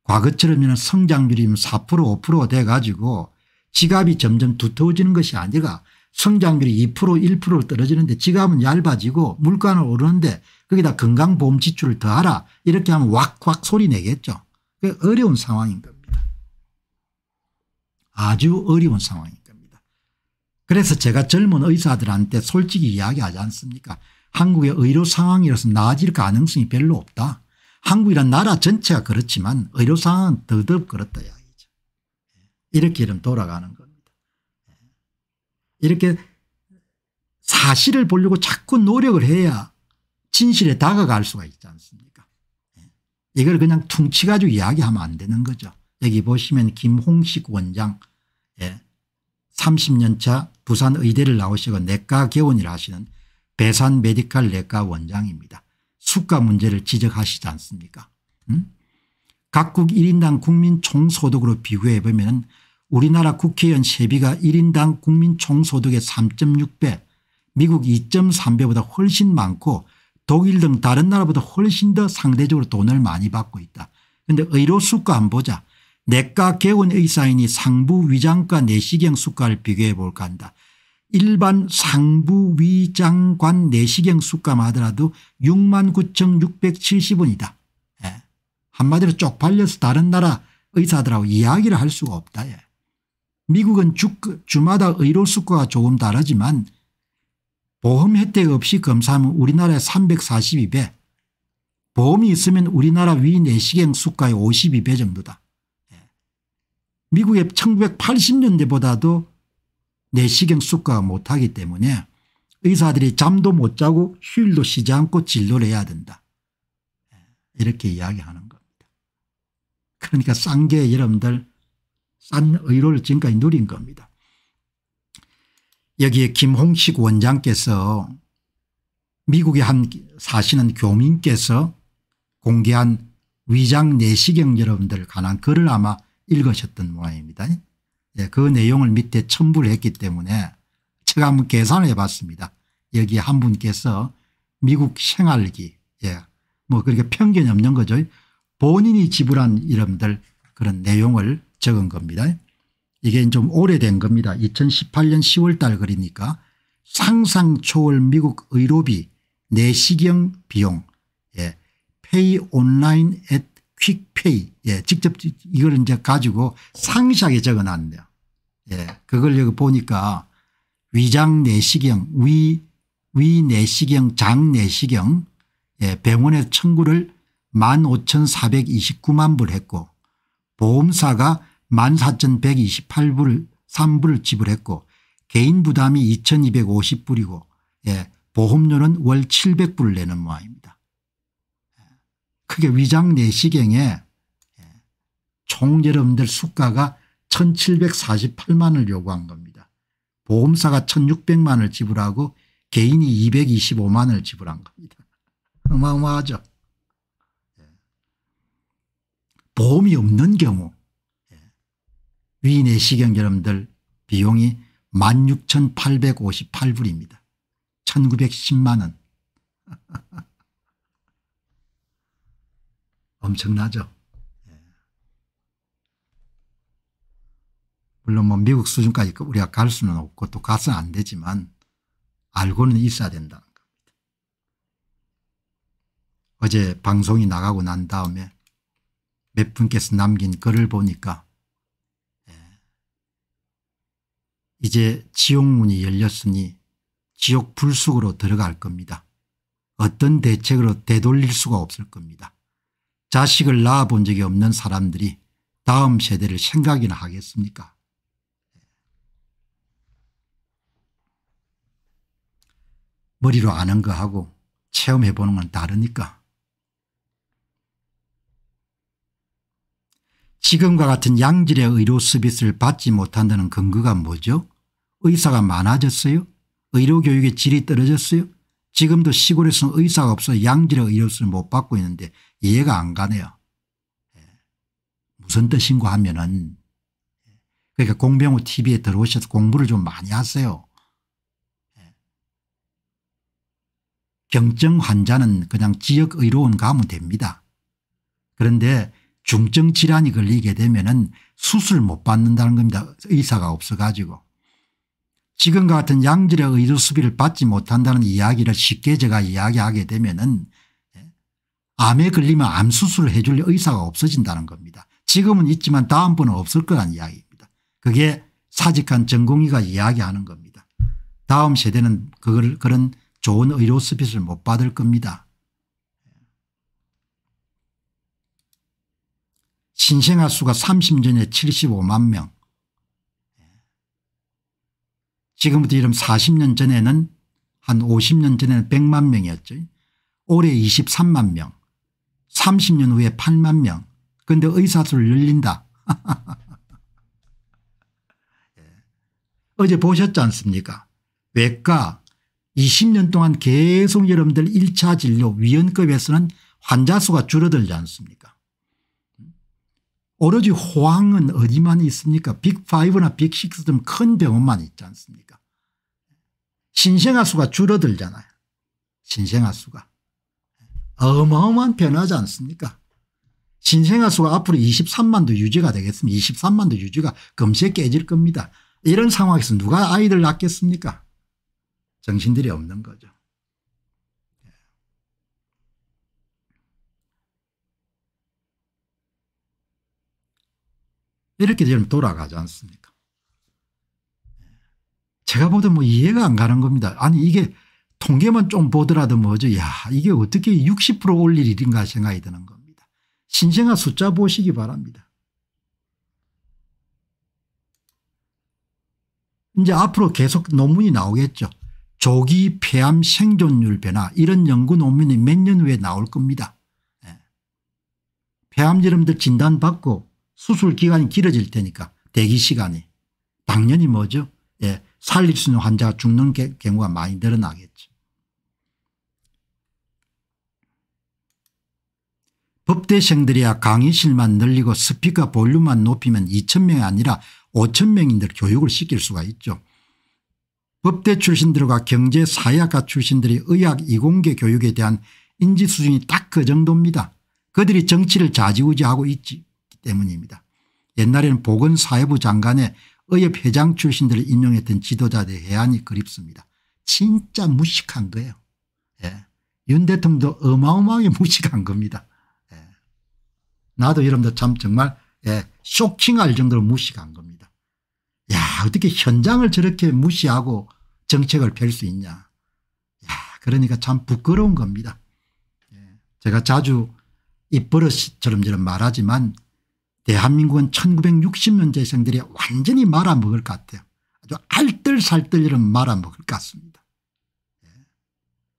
과거처럼 성장률이 4% 5%돼 가지고 지갑이 점점 두터워지는 것이 아니라 성장률이 2% 1 떨어지는데 지갑은 얇아지고 물가는 오르는데 거기다 건강보험 지출을 더하라 이렇게 하면 왁왁 소리 내겠죠. 어려운 상황인 겁니다. 아주 어려운 상황입니다. 그래서 제가 젊은 의사들한테 솔직히 이야기하지 않습니까 한국의 의료 상황이라서 나아질 가능성이 별로 없다. 한국이란 나라 전체가 그렇지만 의료 상황은 더더욱 그렇다 이야기죠. 예. 이렇게 이름 돌아가는 겁니다. 예. 이렇게 사실을 보려고 자꾸 노력을 해야 진실에 다가갈 수가 있지 않습니까 예. 이걸 그냥 퉁치 가지고 이야기하면 안 되는 거죠. 여기 보시면 김홍식 원장 30년 차 부산 의대를 나오시고 내과 개원을 하시는 배산 메디칼 내과 원장입니다. 수가 문제를 지적하시지 않습니까? 음? 각국 1인당 국민 총소득으로 비교해 보면 우리나라 국회의원 세비가 1인당 국민 총소득의 3.6배 미국 2.3배보다 훨씬 많고 독일 등 다른 나라보다 훨씬 더 상대적으로 돈을 많이 받고 있다. 그런데 의료 수가 안 보자 내과 개원 의사인이 상부 위장과 내시경 수가를 비교해 볼까 한다. 일반 상부 위장관 내시경 수가만 하더라도 69,670원이다. 예. 한마디로 쪽팔려서 다른 나라 의사들하고 이야기를 할 수가 없다. 예. 미국은 주, 주마다 의료 수가가 조금 다르지만 보험 혜택 없이 검사하면 우리나라의 342배 보험이 있으면 우리나라 위 내시경 수가의 52배 정도다. 미국의 1980년대보다도 내시경 수가가 못하기 때문에 의사들이 잠도 못 자고 휴일도 쉬지 않고 진료를 해야 된다. 이렇게 이야기하는 겁니다. 그러니까 싼 게 여러분들 싼 의료를 지금까지 누린 겁니다. 여기에 김홍식 원장께서 미국의 한 사시는 교민께서 공개한 위장 내시경 여러분들 관한 글을 아마 읽으셨던 모양입니다. 예, 그 내용을 밑에 첨부를 했기 때문에 제가 한번 계산을 해봤습니다. 여기 한 분께서 미국 생활기 예, 뭐 그러니까 편이 없는 거죠. 본인이 지불한 이름들 그런 내용을 적은 겁니다. 이게 좀 오래된 겁니다. 2018년 10월 달 글이니까 상상 초월 미국 의료비 내시경 비용 예, pay online at 퀵페이 예 직접 이걸 이제 가지고 상시하게 적어놨네요예 그걸 여기 보니까 위장 내시경 위 위 내시경 장 내시경 예 병원에 청구를 15,429만 불 했고 보험사가 14,128불 3불을 지불했고 개인 부담이 2,250불이고 예, 보험료는 월 700불을 내는 모양입니다. 크게 위장 내시경에 총 여러분들 수가가 1748만을 요구한 겁니다. 보험사가 1600만을 지불하고 개인이 225만을 지불한 겁니다. 어마어마하죠. 예. 보험이 없는 경우 예. 위내시경 여러분들 비용이 16,858불입니다. 1910만 원. 엄청나죠. 예. 물론 뭐 미국 수준까지 그 우리가 갈 수는 없고 또 가서는 안 되지만 알고는 있어야 된다는 겁니다. 어제 방송이 나가고 난 다음에 몇 분께서 남긴 글을 보니까 예. 이제 지옥문이 열렸으니 지옥 불쑥으로 들어갈 겁니다. 어떤 대책으로 되돌릴 수가 없을 겁니다. 자식을 낳아본 적이 없는 사람들이 다음 세대를 생각이나 하겠습니까 머리로 아는 거하고 체험해보는 건 다르니까. 지금과 같은 양질의 의료 서비스를 받지 못한다는 근거가 뭐죠? 의사가 많아졌어요? 의료교육의 질이 떨어졌어요? 지금도 시골에서는 의사가 없어 양질의 의료수를 못 받고 있는데 이해가 안 가네요. 예. 무슨 뜻인가 하면은 예. 그러니까 공병호 tv에 들어오셔서 공부를 좀 많이 하세요. 예. 경증 환자는 그냥 지역의료원 가면 됩니다. 그런데 중증 질환이 걸리게 되면은 수술 못 받는다는 겁니다. 의사가 없어 가지고. 지금과 같은 양질의 의료 수비를 받지 못한다는 이야기를 쉽게 제가 이야기하게 되면은 암에 걸리면 암 수술을 해줄 의사가 없어진다는 겁니다. 지금은 있지만 다음번은 없을 거란 이야기입니다. 그게 사직한 전공의가 이야기하는 겁니다. 다음 세대는 그걸 그런 좋은 의료 서비스를 못 받을 겁니다. 신생아 수가 30년에 75만 명. 지금부터 이름 40년 전에는 한 50년 전에는 100만 명이었죠. 올해 23만 명. 30년 후에 8만 명. 그런데 의사수를 늘린다. 예. 어제 보셨지 않습니까 외과 20년 동안 계속 여러분들 1차 진료 위원급에서는 환자 수가 줄어들지 않습니까 오로지 호황은 어디만 있습니까 빅5나 빅6 등큰 병원만 있지 않습니까 신생아 수가 줄어들잖아요 신생아 수가 어마어마한 변화지 않습니까 신생아 수가 앞으로 23만도 유지가 되겠습니다. 23만도 유지가 금세 깨질 겁니다. 이런 상황에서 누가 아이들 낳겠습니까 정신들이 없는 거죠. 예. 이렇게 되면 돌아가지 않습니까 예. 제가 보다 뭐 이해가 안 가는 겁니다. 아니 이게 통계만 좀 보더라도 뭐죠. 야 이게 어떻게 60% 올릴 일인가 생각이 드는 겁니다. 신생아 숫자 보시기 바랍니다. 이제 앞으로 계속 논문이 나오겠죠. 조기 폐암 생존율 변화 이런 연구 논문이 몇 년 후에 나올 겁니다. 예. 폐암 여러분들 진단받고 수술 기간이 길어질 테니까 대기 시간이 당연히 뭐죠. 예. 살릴 수 있는 환자가 죽는 경우가 많이 늘어나겠죠. 법대생들이야 강의실만 늘리고 스피커 볼륨만 높이면 2천명이 아니라 5천명인들 교육을 시킬 수가 있죠. 법대 출신들과 경제 사회학과 출신들이 의학 이공계 교육에 대한 인지 수준이 딱 그 정도입니다. 그들이 정치를 좌지우지하고 있기 때문입니다. 옛날에는 보건사회부 장관의 의협 회장 출신들을 임명했던 지도자들의 해안이 그립습니다. 진짜 무식한 거예요. 예. 윤 대통령도 어마어마하게 무식한 겁니다. 나도 여러분들 참 정말 예, 쇼킹할 정도로 무식한 겁니다. 야 어떻게 현장을 저렇게 무시하고 정책을 펼 수 있냐. 야 그러니까 참 부끄러운 겁니다. 예, 제가 자주 입버릇처럼 저런 말하지만 대한민국은 1960년 재생들이 완전히 말아먹을 것 같아요. 아주 알뜰살뜰 이런 말아먹을 것 같습니다. 예.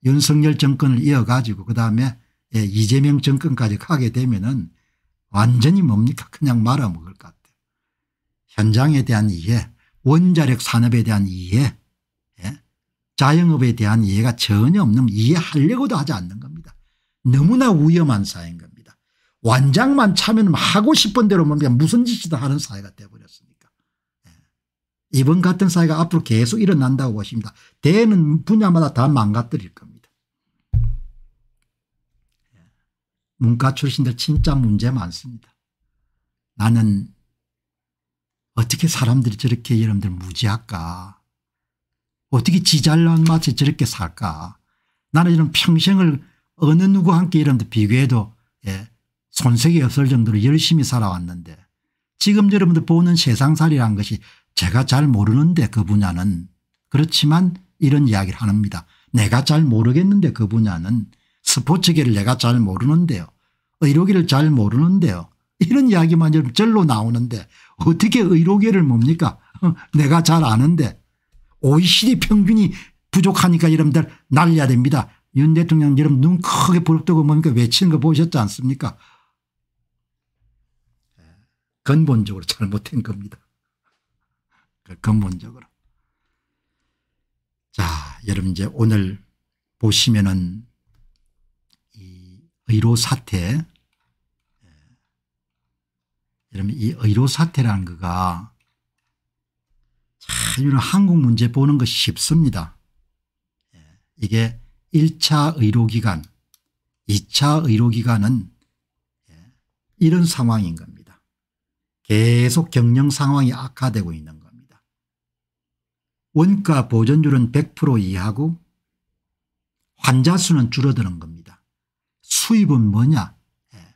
윤석열 정권을 이어가지고 그다음에 예, 이재명 정권까지 가게 되면은 완전히 뭡니까 그냥 말아먹을 것 같아요. 현장에 대한 이해 원자력 산업에 대한 이해 예? 자영업에 대한 이해가 전혀 없는 이해하려고도 하지 않는 겁니다. 너무나 위험한 사회인 겁니다. 완장만 차면 하고 싶은 대로 뭡니까 무슨 짓이든 하는 사회가 되어버렸으니까. 예. 이번 같은 사회가 앞으로 계속 일어난다고 보십니다. 대는 분야마다 다 망가뜨릴 겁니다. 문과 출신들 진짜 문제 많습니다. 나는 어떻게 사람들이 저렇게 여러분들 무지할까 어떻게 지잘난 마치 저렇게 살까 나는 이런 평생을 어느 누구와 함께 여러분들 비교해도 예, 손색이 없을 정도로 열심히 살아왔는데 지금 여러분들 보는 세상살이라 것이 제가 잘 모르는데 그 분야는 그렇지만 이런 이야기를 합니다. 내가 잘 모르겠는데 그 분야는 스포츠계를 내가 잘 모르는데요. 의료계를 잘 모르는데요. 이런 이야기만 절로 나오는데 어떻게 의료계를 뭡니까 내가 잘 아는데 OECD 평균이 부족하니까 여러분들 날려야 됩니다. 윤 대통령 여러분 눈 크게 부릅뜨고 뭡니까 외치는 거 보셨지 않습니까 근본적으로 잘못된 겁니다. 그 근본적으로. 자 여러분 이제 오늘 보시면은 의료 사태 예. 여러분 이 의로 사태라는 거가 참 이런 한국 문제 보는 거 쉽습니다. 예. 이게 1차 의료기간 2차 의료기간은 예, 이런 상황인 겁니다. 계속 경영 상황이 악화되고 있는 겁니다. 원가 보전율은 100% 이하고 환자 수는 줄어드는 겁니다. 수입은 뭐냐 예.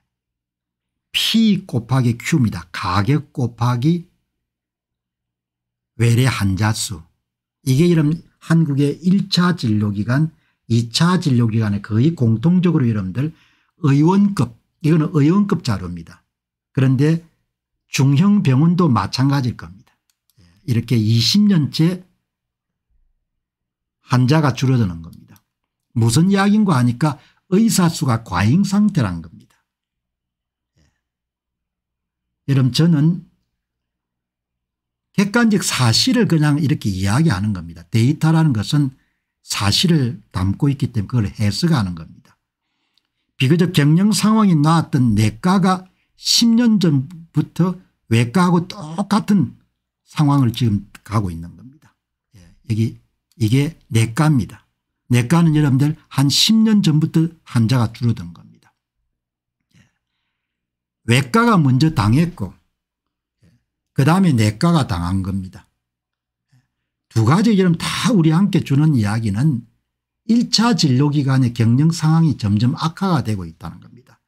P 곱하기 Q입니다. 가격 곱하기 외래 환자수 이게 이런 한국의 1차 진료기관 2차 진료기관에 거의 공통적으로 여러분들 의원급 이거는 의원급 자료입니다. 그런데 중형병원도 마찬가지일 겁니다. 예. 이렇게 20년째 환자가 줄어드는 겁니다. 무슨 이야기인가 하니까 의사수가 과잉 상태란 겁니다. 예. 여러분 저는 객관적 사실을 그냥 이렇게 이야기하는 겁니다. 데이터라는 것은 사실을 담고 있기 때문에 그걸 해석하는 겁니다. 비교적 경영 상황이 나왔던 내과가 10년 전부터 외과하고 똑같은 상황을 지금 가고 있는 겁니다. 예, 여기 이게 내과입니다. 내과는 여러분들 한 10년 전부터 환자가 줄어든 겁니다. 예. 외과가 먼저 당했고 예. 그다음에 내과가 당한 겁니다. 예. 두 가지 여러분 다 우리 함께 주는 이야기는 1차 진료기간의 경영 상황이 점점 악화가 되고 있다는 겁니다.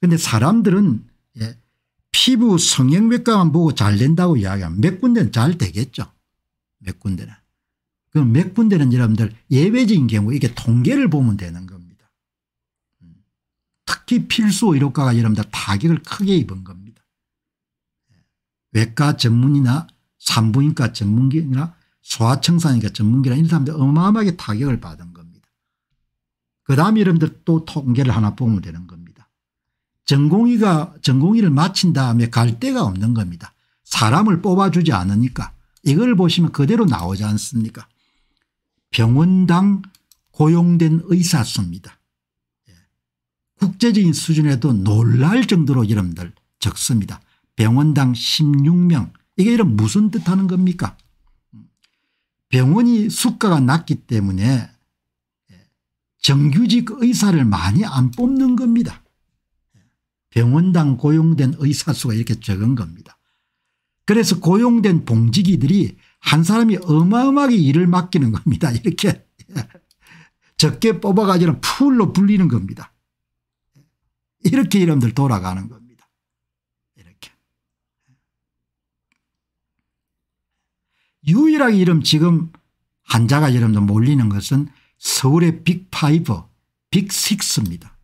그런데 사람들은 예, 피부 성형외과만 보고 잘 된다고 이야기하면 몇 군데는 잘 되겠죠. 몇 군데는. 그럼 몇 군데는 여러분들 예외적인 경우 이게 통계를 보면 되는 겁니다. 음. 특히 필수 의료과가 여러분들 타격을 크게 입은 겁니다. 예. 외과 전문이나 산부인과 전문기나 소아청산의과 전문기나 이런 사람들 어마어마하게 타격을 받은 겁니다. 그 다음에 여러분들 또 통계를 하나 보면 되는 겁니다. 전공의가 전공의를 마친 다음에 갈 데가 없는 겁니다. 사람을 뽑아주지 않으니까 이걸 보시면 그대로 나오지 않습니까 병원당 고용된 의사 수입니다. 예. 국제적인 수준에도 놀랄 정도로 이름들 적습니다. 병원당 16명 이게 이런 무슨 뜻하는 겁니까 병원이 수가가 낮기 때문에 예, 정규직 의사를 많이 안 뽑는 겁니다. 예. 병원당 고용된 의사 수가 이렇게 적은 겁니다. 그래서 고용된 봉직이들이 한 사람이 어마어마하게 일을 맡기는 겁니다. 이렇게 적게 뽑아가지는 풀로 불리는 겁니다. 이렇게 이름들 돌아가는 겁니다. 이렇게. 유일하게 이름 지금 한자가 이름도 몰리는 것은 서울의 빅파이버 빅식스입니다.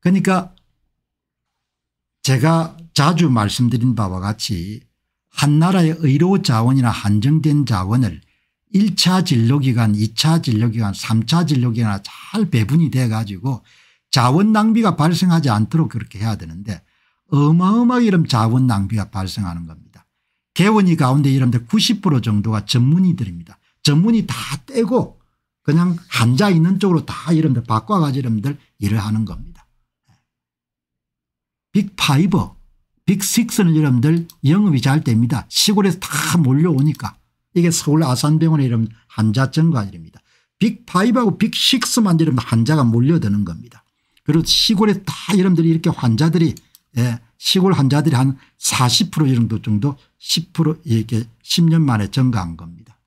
그러니까 제가 자주 말씀드린 바와 같이 한 나라의 의료 자원이나 한정된 자원을 1차 진료기관 2차 진료기관 3차 진료기관 잘 배분이 돼 가지고 자원 낭비가 발생하지 않도록 그렇게 해야 되는데 어마어마하게 이런 자원 낭비가 발생하는 겁니다. 개원이 가운데 이런데 90% 정도가 전문의들입니다. 전문의 다 떼고 그냥 한자 있는 쪽으로 다 이런들 바꿔가지고 이런들 일을 하는 겁니다. 빅파이버 빅6는 여러분들 영업이 잘 됩니다. 시골에서 다 몰려오니까. 이게 서울 아산병원의 이름 환자 증가율입니다. 빅5하고 빅6만 여러분 환자가 몰려드는 겁니다. 그리고 시골에 다 여러분들이 이렇게 환자들이 예, 시골 환자들이 한 40% 정도 정도 10% 이렇게 10년 만에 증가한 겁니다.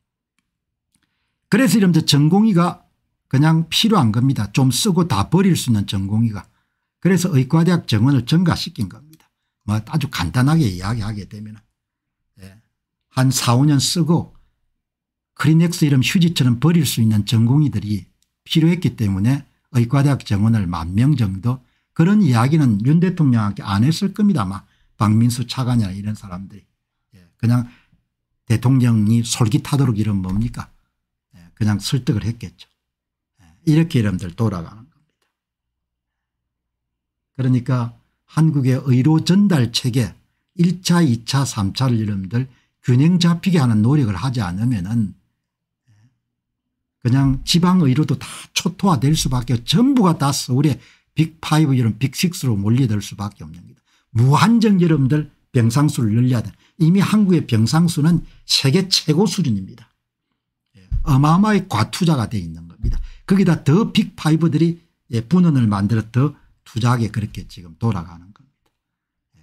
그래서 여러분들 전공의가 그냥 필요한 겁니다. 좀 쓰고 다 버릴 수 있는 전공의가. 그래서 의과대학 정원을 증가시킨 겁니다. 뭐 아주 간단하게 이야기하게 되면 예, 한 4, 5년 쓰고 크리넥스 이름 휴지처럼 버릴 수 있는 전공의들이 필요했기 때문에 의과대학 정원을 만 명 정도 그런 이야기는 윤 대통령한테 안 했을 겁니다. 막 박민수 차관이나 이런 사람들이 예, 그냥 대통령이 솔깃하도록 이런 뭡니까 예, 그냥 설득을 했겠죠. 이렇게 이름들 돌아가는 겁니다. 그러니까 한국의 의료 전달 체계 1차 2차 3차를 여러분들 균형 잡히게 하는 노력을 하지 않으면 은 그냥 지방의료도 다 초토화될 수밖에 전부가 다 서울의 빅5 이런 빅6로 몰려들 수밖에 없는 겁니다. 무한정 여러분들 병상수를 늘려야 돼. 이미 한국의 병상수는 세계 최고 수준입니다. 예, 어마어마하게 과투자가 돼 있는 겁니다. 거기다 더 빅5들이 예, 분원을 만들어 더 부작하게 그렇게 지금 돌아가는 겁니다. 예.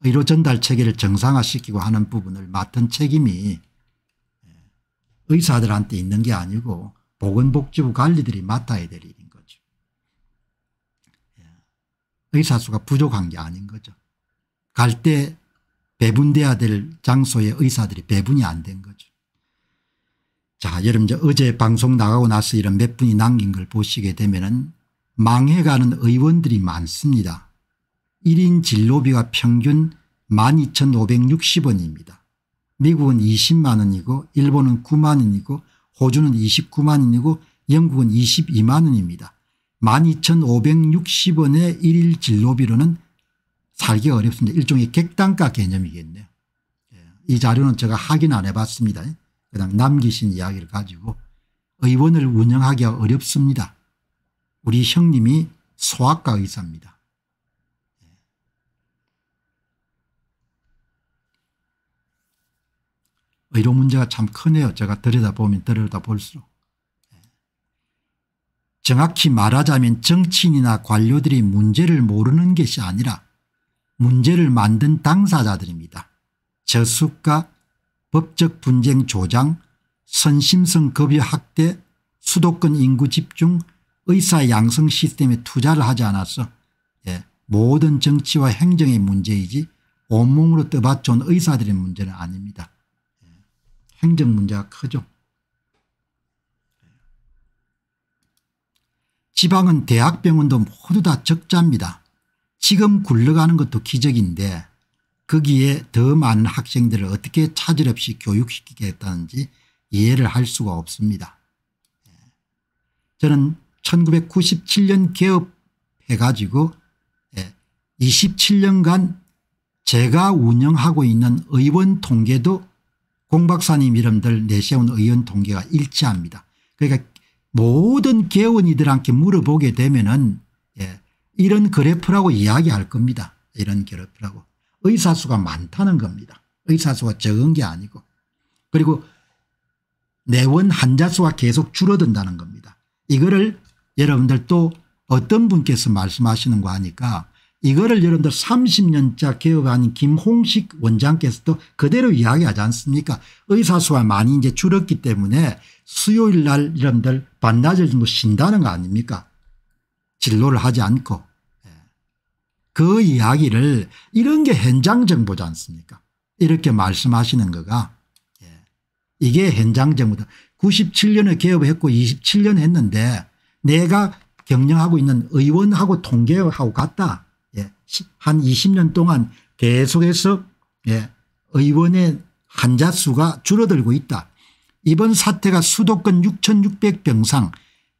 의료 전달 체계를 정상화시키고 하는 부분을 맡은 책임이 예, 의사들한테 있는 게 아니고 보건복지부 관리들이 맡아야 될 일인 거죠. 예. 의사 수가 부족한 게 아닌 거죠. 갈 때 배분돼야 될 장소에 의사들이 배분이 안 된 거죠. 자 여러분 저 어제 방송 나가고 나서 이런 몇 분이 남긴 걸 보시게 되면 은 망해가는 의원들이 많습니다. 1인 진로비가 평균 12,560원입니다. 미국은 20만 원이고 일본은 9만 원이고 호주는 29만 원이고 영국은 22만 원입니다. 12,560원의 1일 진로비로는 살기 어렵습니다. 일종의 객단가 개념이겠네요. 예, 이 자료는 제가 확인 안 해봤습니다. 그냥 남기신 이야기를 가지고 의원을 운영하기가 어렵습니다. 우리 형님이 소아과 의사입니다. 의료 문제가 참 크네요. 제가 들여다보면 들여다볼수록. 정확히 말하자면 정치인이나 관료들이 문제를 모르는 것이 아니라 문제를 만든 당사자들입니다. 저수가, 법적 분쟁 조장, 선심성 급여 확대, 수도권 인구 집중, 의사 양성 시스템에 투자를 하지 않았어. 예. 모든 정치와 행정의 문제이지 온몸으로 떠받쳐온 의사들의 문제는 아닙니다. 예. 행정 문제가 크죠. 예. 지방은 대학병원도 모두 다 적자입니다. 지금 굴러가는 것도 기적인데 거기에 더 많은 학생들을 어떻게 차질 없이 교육시키겠다는지 이해를 할 수가 없습니다. 예. 저는 1997년 개업해가지고 27년간 예, 제가 운영하고 있는 의원 통계도 공박사님 이름들 내세운 의원 통계가 일치합니다. 그러니까 모든 개원이들한테 물어보게 되면은 예, 이런 그래프라고 이야기할 겁니다. 이런 그래프라고. 의사수가 많다는 겁니다. 의사수가 적은 게 아니고. 그리고 내원 환자수가 계속 줄어든다는 겁니다. 이거를 여러분들 또 어떤 분께서 말씀하시는 거 하니까 이거를 여러분들 30년짜 개업는 김홍식 원장께서도 그대로 이야기하지 않습니까 의사수가 많이 이제 줄었기 때문에 수요일 날 여러분들 반나절 정도 쉰다는 거 아닙니까 진로를 하지 않고 예. 그 이야기를 이런 게 현장 정보지 않습니까 이렇게 말씀하시는 거가 예. 이게 현장 정보다 97년에 개업했고 27년 했는데 내가 경영하고 있는 의원하고 통계하고 같다. 예. 한 20년 동안 계속해서 예. 의원의 환자 수가 줄어들고 있다. 이번 사태가 수도권 6600병상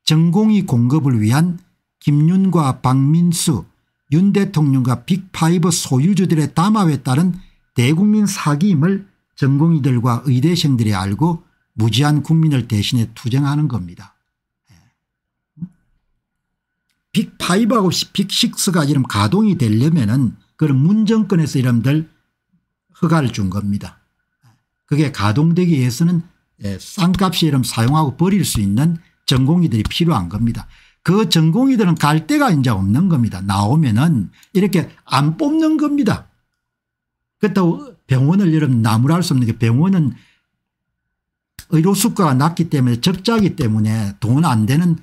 전공의 공급을 위한 김윤과 박민수 윤 대통령과 빅파이브 소유주들의 담화에 따른 대국민 사기임을 전공의들과 의대생들이 알고 무지한 국민을 대신해 투쟁하는 겁니다. 빅5하고 빅6가 이름 가동이 되려면은 그런 문정권에서 이름들 허가를 준 겁니다. 그게 가동되기 위해서는 예, 쌍값이 이름 사용하고 버릴 수 있는 전공이들이 필요한 겁니다. 그전공이들은갈 데가 이제 없는 겁니다. 나오면은 이렇게 안 뽑는 겁니다. 그렇다고 병원을 여러 나무라 할 수 없는 게 병원은 의료 수가가 낮기 때문에 적자기 때문에 돈 안 되는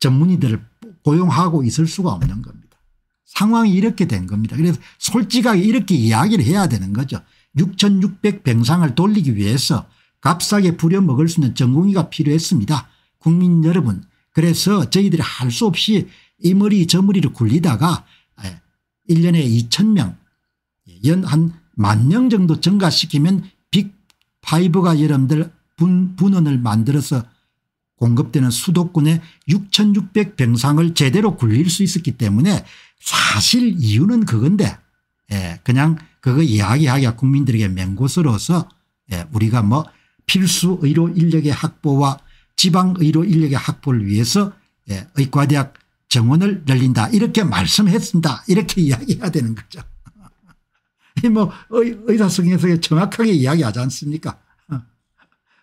전문의들을 고용하고 있을 수가 없는 겁니다. 상황이 이렇게 된 겁니다. 그래서 솔직하게 이렇게 이야기를 해야 되는 거죠. 6,600 병상을 돌리기 위해서 값싸게 부려먹을 수 있는 전공의가 필요했습니다. 국민 여러분 그래서 저희들이 할 수 없이 이 머리 저 머리를 굴리다가 1년에 예, 2,000명 예, 연한 만 명 정도 증가시키면 빅5가 여러분들 분, 분원을 만들어서 공급되는 수도권의 6600병상을 제대로 굴릴 수 있었기 때문에 사실 이유는 그건데 예 그냥 그거 이야기하기가 국민들에게 맹고스러워서 예 우리가 뭐 필수 의료 인력의 확보와 지방 의료 인력의 확보를 위해서 예 의과대학 정원을 늘린다 이렇게 말씀했습니다 이렇게 이야기해야 되는 거죠. 뭐 의사성에서 정확하게 이야기하지 않습니까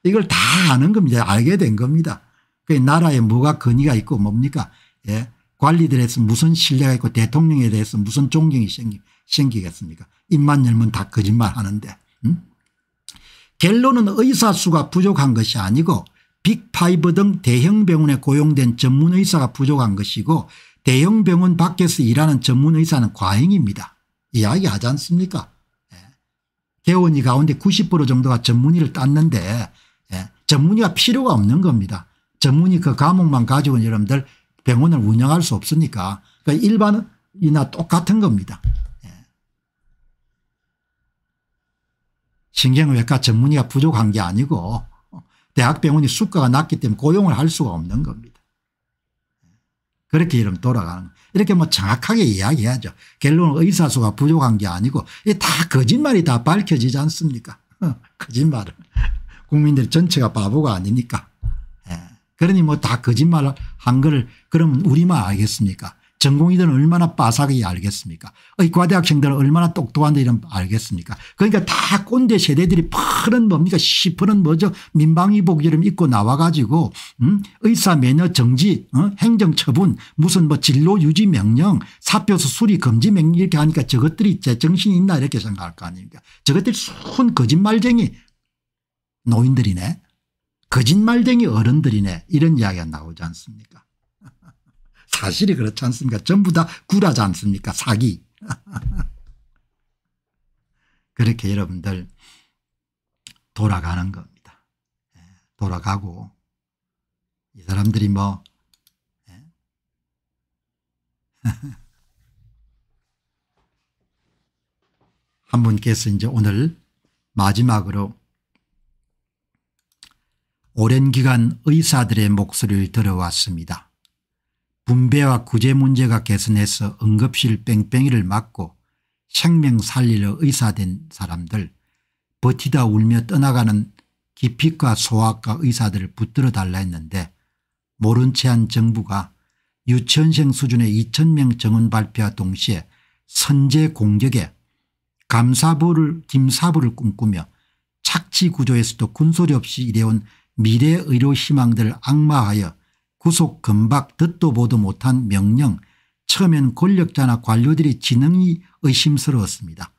이걸 다 아는 겁니다. 알게 된 겁니다. 그 나라에 뭐가 건의가 있고 뭡니까 예. 관리들에 서 무슨 신뢰가 있고 대통령에 대해서 무슨 존경이 생기, 생기겠습니까 입만 열면 다 거짓말 하는데 음? 결론은 의사 수가 부족한 것이 아니고 빅파이브 등 대형 병원에 고용된 전문 의사가 부족한 것이고 대형 병원 밖에서 일하는 전문 의사는 과잉입니다. 이야기하지 않습니까 예. 개원이 가운데 90% 정도가 전문의를 땄는데 예. 전문의가 필요가 없는 겁니다. 전문의 그 과목만 가지고는 여러분들 병원을 운영할 수 없으니까 그러니까 일반이나 똑같은 겁니다. 예. 신경외과 전문의가 부족한 게 아니고 대학병원이 수가가 낮기 때문에 고용을 할 수가 없는 겁니다. 그렇게 이러면 돌아가는 거예요. 이렇게 뭐 정확하게 이야기하죠. 결론은 의사수가 부족한 게 아니고 이게 다 거짓말이 다 밝혀지지 않습니까 거짓말은 국민들 전체가 바보가 아니니까 그러니 뭐 다 거짓말 한 거를 그러면 우리만 알겠습니까 전공이들은 얼마나 빠삭하게 알겠습니까 의과대학생들은 얼마나 똑똑한데 이런 알겠습니까 그러니까 다 꼰대 세대들이 푸른 뭡니까 시퍼른 뭐죠 민방위복이름 입고 나와 가지고 음? 의사 매너 정지 어? 행정처분 무슨 뭐 진로유지 명령 사표수 수리 금지 명령 이렇게 하니까 저것들이 제 정신이 있나 이렇게 생각할 거 아닙니까 저것들이 순 거짓말쟁이 노인들이네 거짓말쟁이 어른들이네 이런 이야기가 나오지 않습니까 사실이 그렇지 않습니까 전부 다 구라지 않습니까 사기 그렇게 여러분들 돌아가는 겁니다 예, 돌아가고 이 사람들이 뭐한 예? 분께서 이제 오늘 마지막으로 오랜 기간 의사들의 목소리를 들어왔습니다. 분배와 구제 문제가 개선해서 응급실 뺑뺑이를 막고 생명 살리러 의사된 사람들 버티다 울며 떠나가는 기피과 소아과 의사들을 붙들어 달라 했는데 모른 체한 정부가 유치원생 수준의 2천명 정원 발표와 동시에 선제 공격에 감사부를 김사부를 꿈꾸며 착지 구조에서도 군소리 없이 일해온 미래 의료 희망들 악마하여 구속 금박 듣도 보도 못한 명령 처음엔 권력자나 관료들의 지능이 의심스러웠습니다.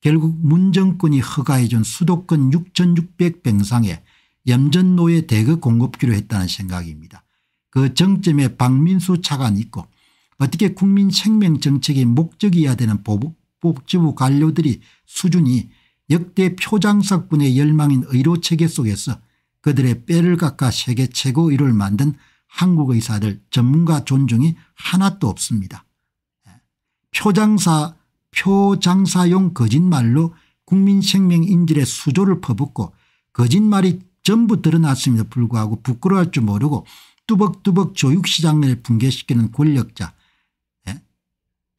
결국 문정권이 허가해준 수도권 6600병상에 염전노예 대거 공급기로 했다는 생각입니다. 그 정점에 박민수 차관 있고 어떻게 국민 생명 정책의 목적이어야 되는 복지부 관료들이 수준이 역대 표장사꾼의 열망인 의료체계 속에서 그들의 뼈를 깎아 세계 최고 위를 만든 한국 의사들 전문가 존중이 하나도 없습니다. 예. 표장사 표장사용 거짓말로 국민 생명 인질의 수조를 퍼붓고 거짓말이 전부 드러났음에도 불구하고 부끄러워할 줄 모르고 뚜벅뚜벅 조육시장을 붕괴시키는 권력자 예.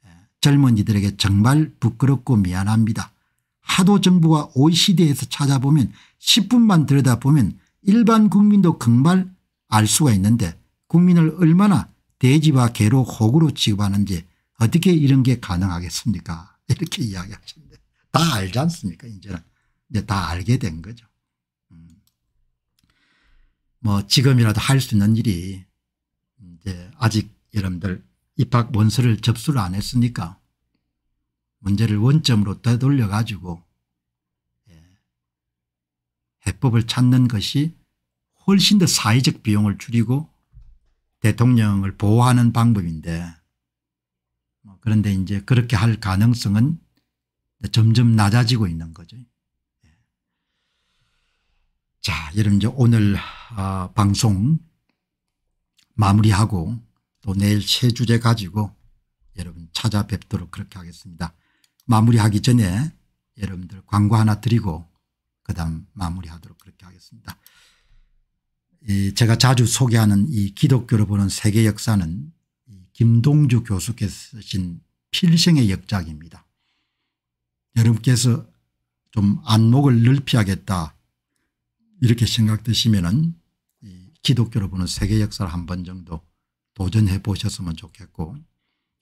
예. 젊은이들에게 정말 부끄럽고 미안합니다. 하도 정부와 OECD에서 찾아보면 10분만 들여다보면 일반 국민도 금발 알 수가 있는데 국민을 얼마나 돼지와 개로 호구로 취급하는지 어떻게 이런 게 가능하겠습니까 이렇게 이야기하시는데 다 알지 않습니까 이제는 이제 다 알게 된 거죠. 음. 뭐 지금이라도 할 수 있는 일이 이제 아직 여러분들 입학 원서를 접수를 안 했으니까 문제를 원점으로 되돌려 가지고 해법을 찾는 것이 훨씬 더 사회적 비용을 줄이고 대통령을 보호하는 방법인데 뭐 그런데 이제 그렇게 할 가능성은 점점 낮아지고 있는 거죠. 예. 자, 여러분 이제 오늘 어, 방송 마무리하고 또 내일 새 주제 가지고 여러분 찾아뵙도록 그렇게 하겠습니다. 마무리하기 전에 여러분들 광고 하나 드리고 그 다음 마무리하도록 그렇게 하겠습니다. 제가 자주 소개하는 이 기독교를 보는 세계 역사는 김동주 교수께서 쓰신 필생의 역작입니다. 여러분께서 좀 안목을 넓히야겠다 이렇게 생각되시면은 기독교를 보는 세계 역사를 한 번 정도 도전해 보셨으면 좋겠고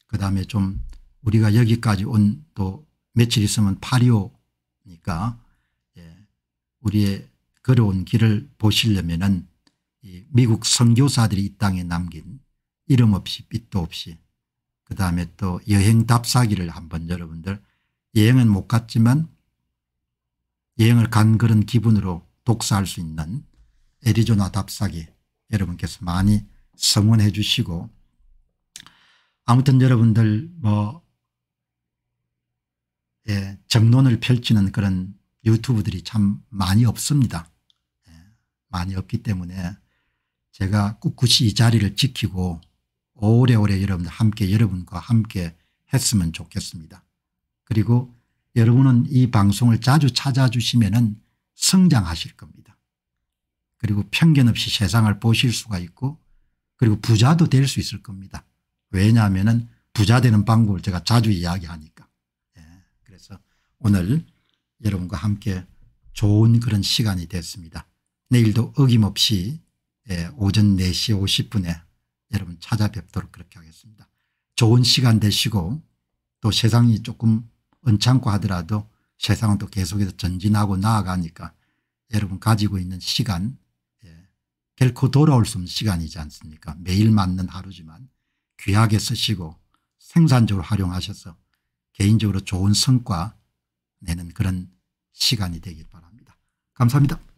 그다음에 좀 우리가 여기까지 온 또 며칠 있으면 파리오니까 우리의 걸어온 길을 보시려면 은 미국 선교사들이 이 땅에 남긴 이름 없이 빛도 없이 그 다음에 또 여행 답사기를 한번 여러분들 여행은 못 갔지만 여행을 간 그런 기분으로 독서할 수 있는 애리조나 답사기 여러분께서 많이 성원해 주시고 아무튼 여러분들 뭐 예, 정론을 펼치는 그런 유튜브들이 참 많이 없습니다. 예, 많이 없기 때문에 제가 꿋꿋이 이 자리를 지키고 오래오래 여러분들 함께 여러분과 함께 했으면 좋겠습니다. 그리고 여러분은 이 방송을 자주 찾아주시면 은 성장하실 겁니다. 그리고 편견 없이 세상을 보실 수가 있고 그리고 부자도 될 수 있을 겁니다. 왜냐하면 부자 되는 방법을 제가 자주 이야기하니까. 예. 그래서 오늘 여러분과 함께 좋은 그런 시간이 됐습니다. 내일도 어김없이 예, 오전 4시 50분에 여러분 찾아뵙도록 그렇게 하겠습니다. 좋은 시간 되시고 또 세상이 조금 언짢고 하더라도 세상은 또 계속해서 전진하고 나아가니까 여러분 가지고 있는 시간 예, 결코 돌아올 수 없는 시간이지 않습니까 매일 맞는 하루지만 귀하게 쓰시고 생산적으로 활용하셔서 개인적으로 좋은 성과 내는 그런 시간이 되길 바랍니다. 감사합니다.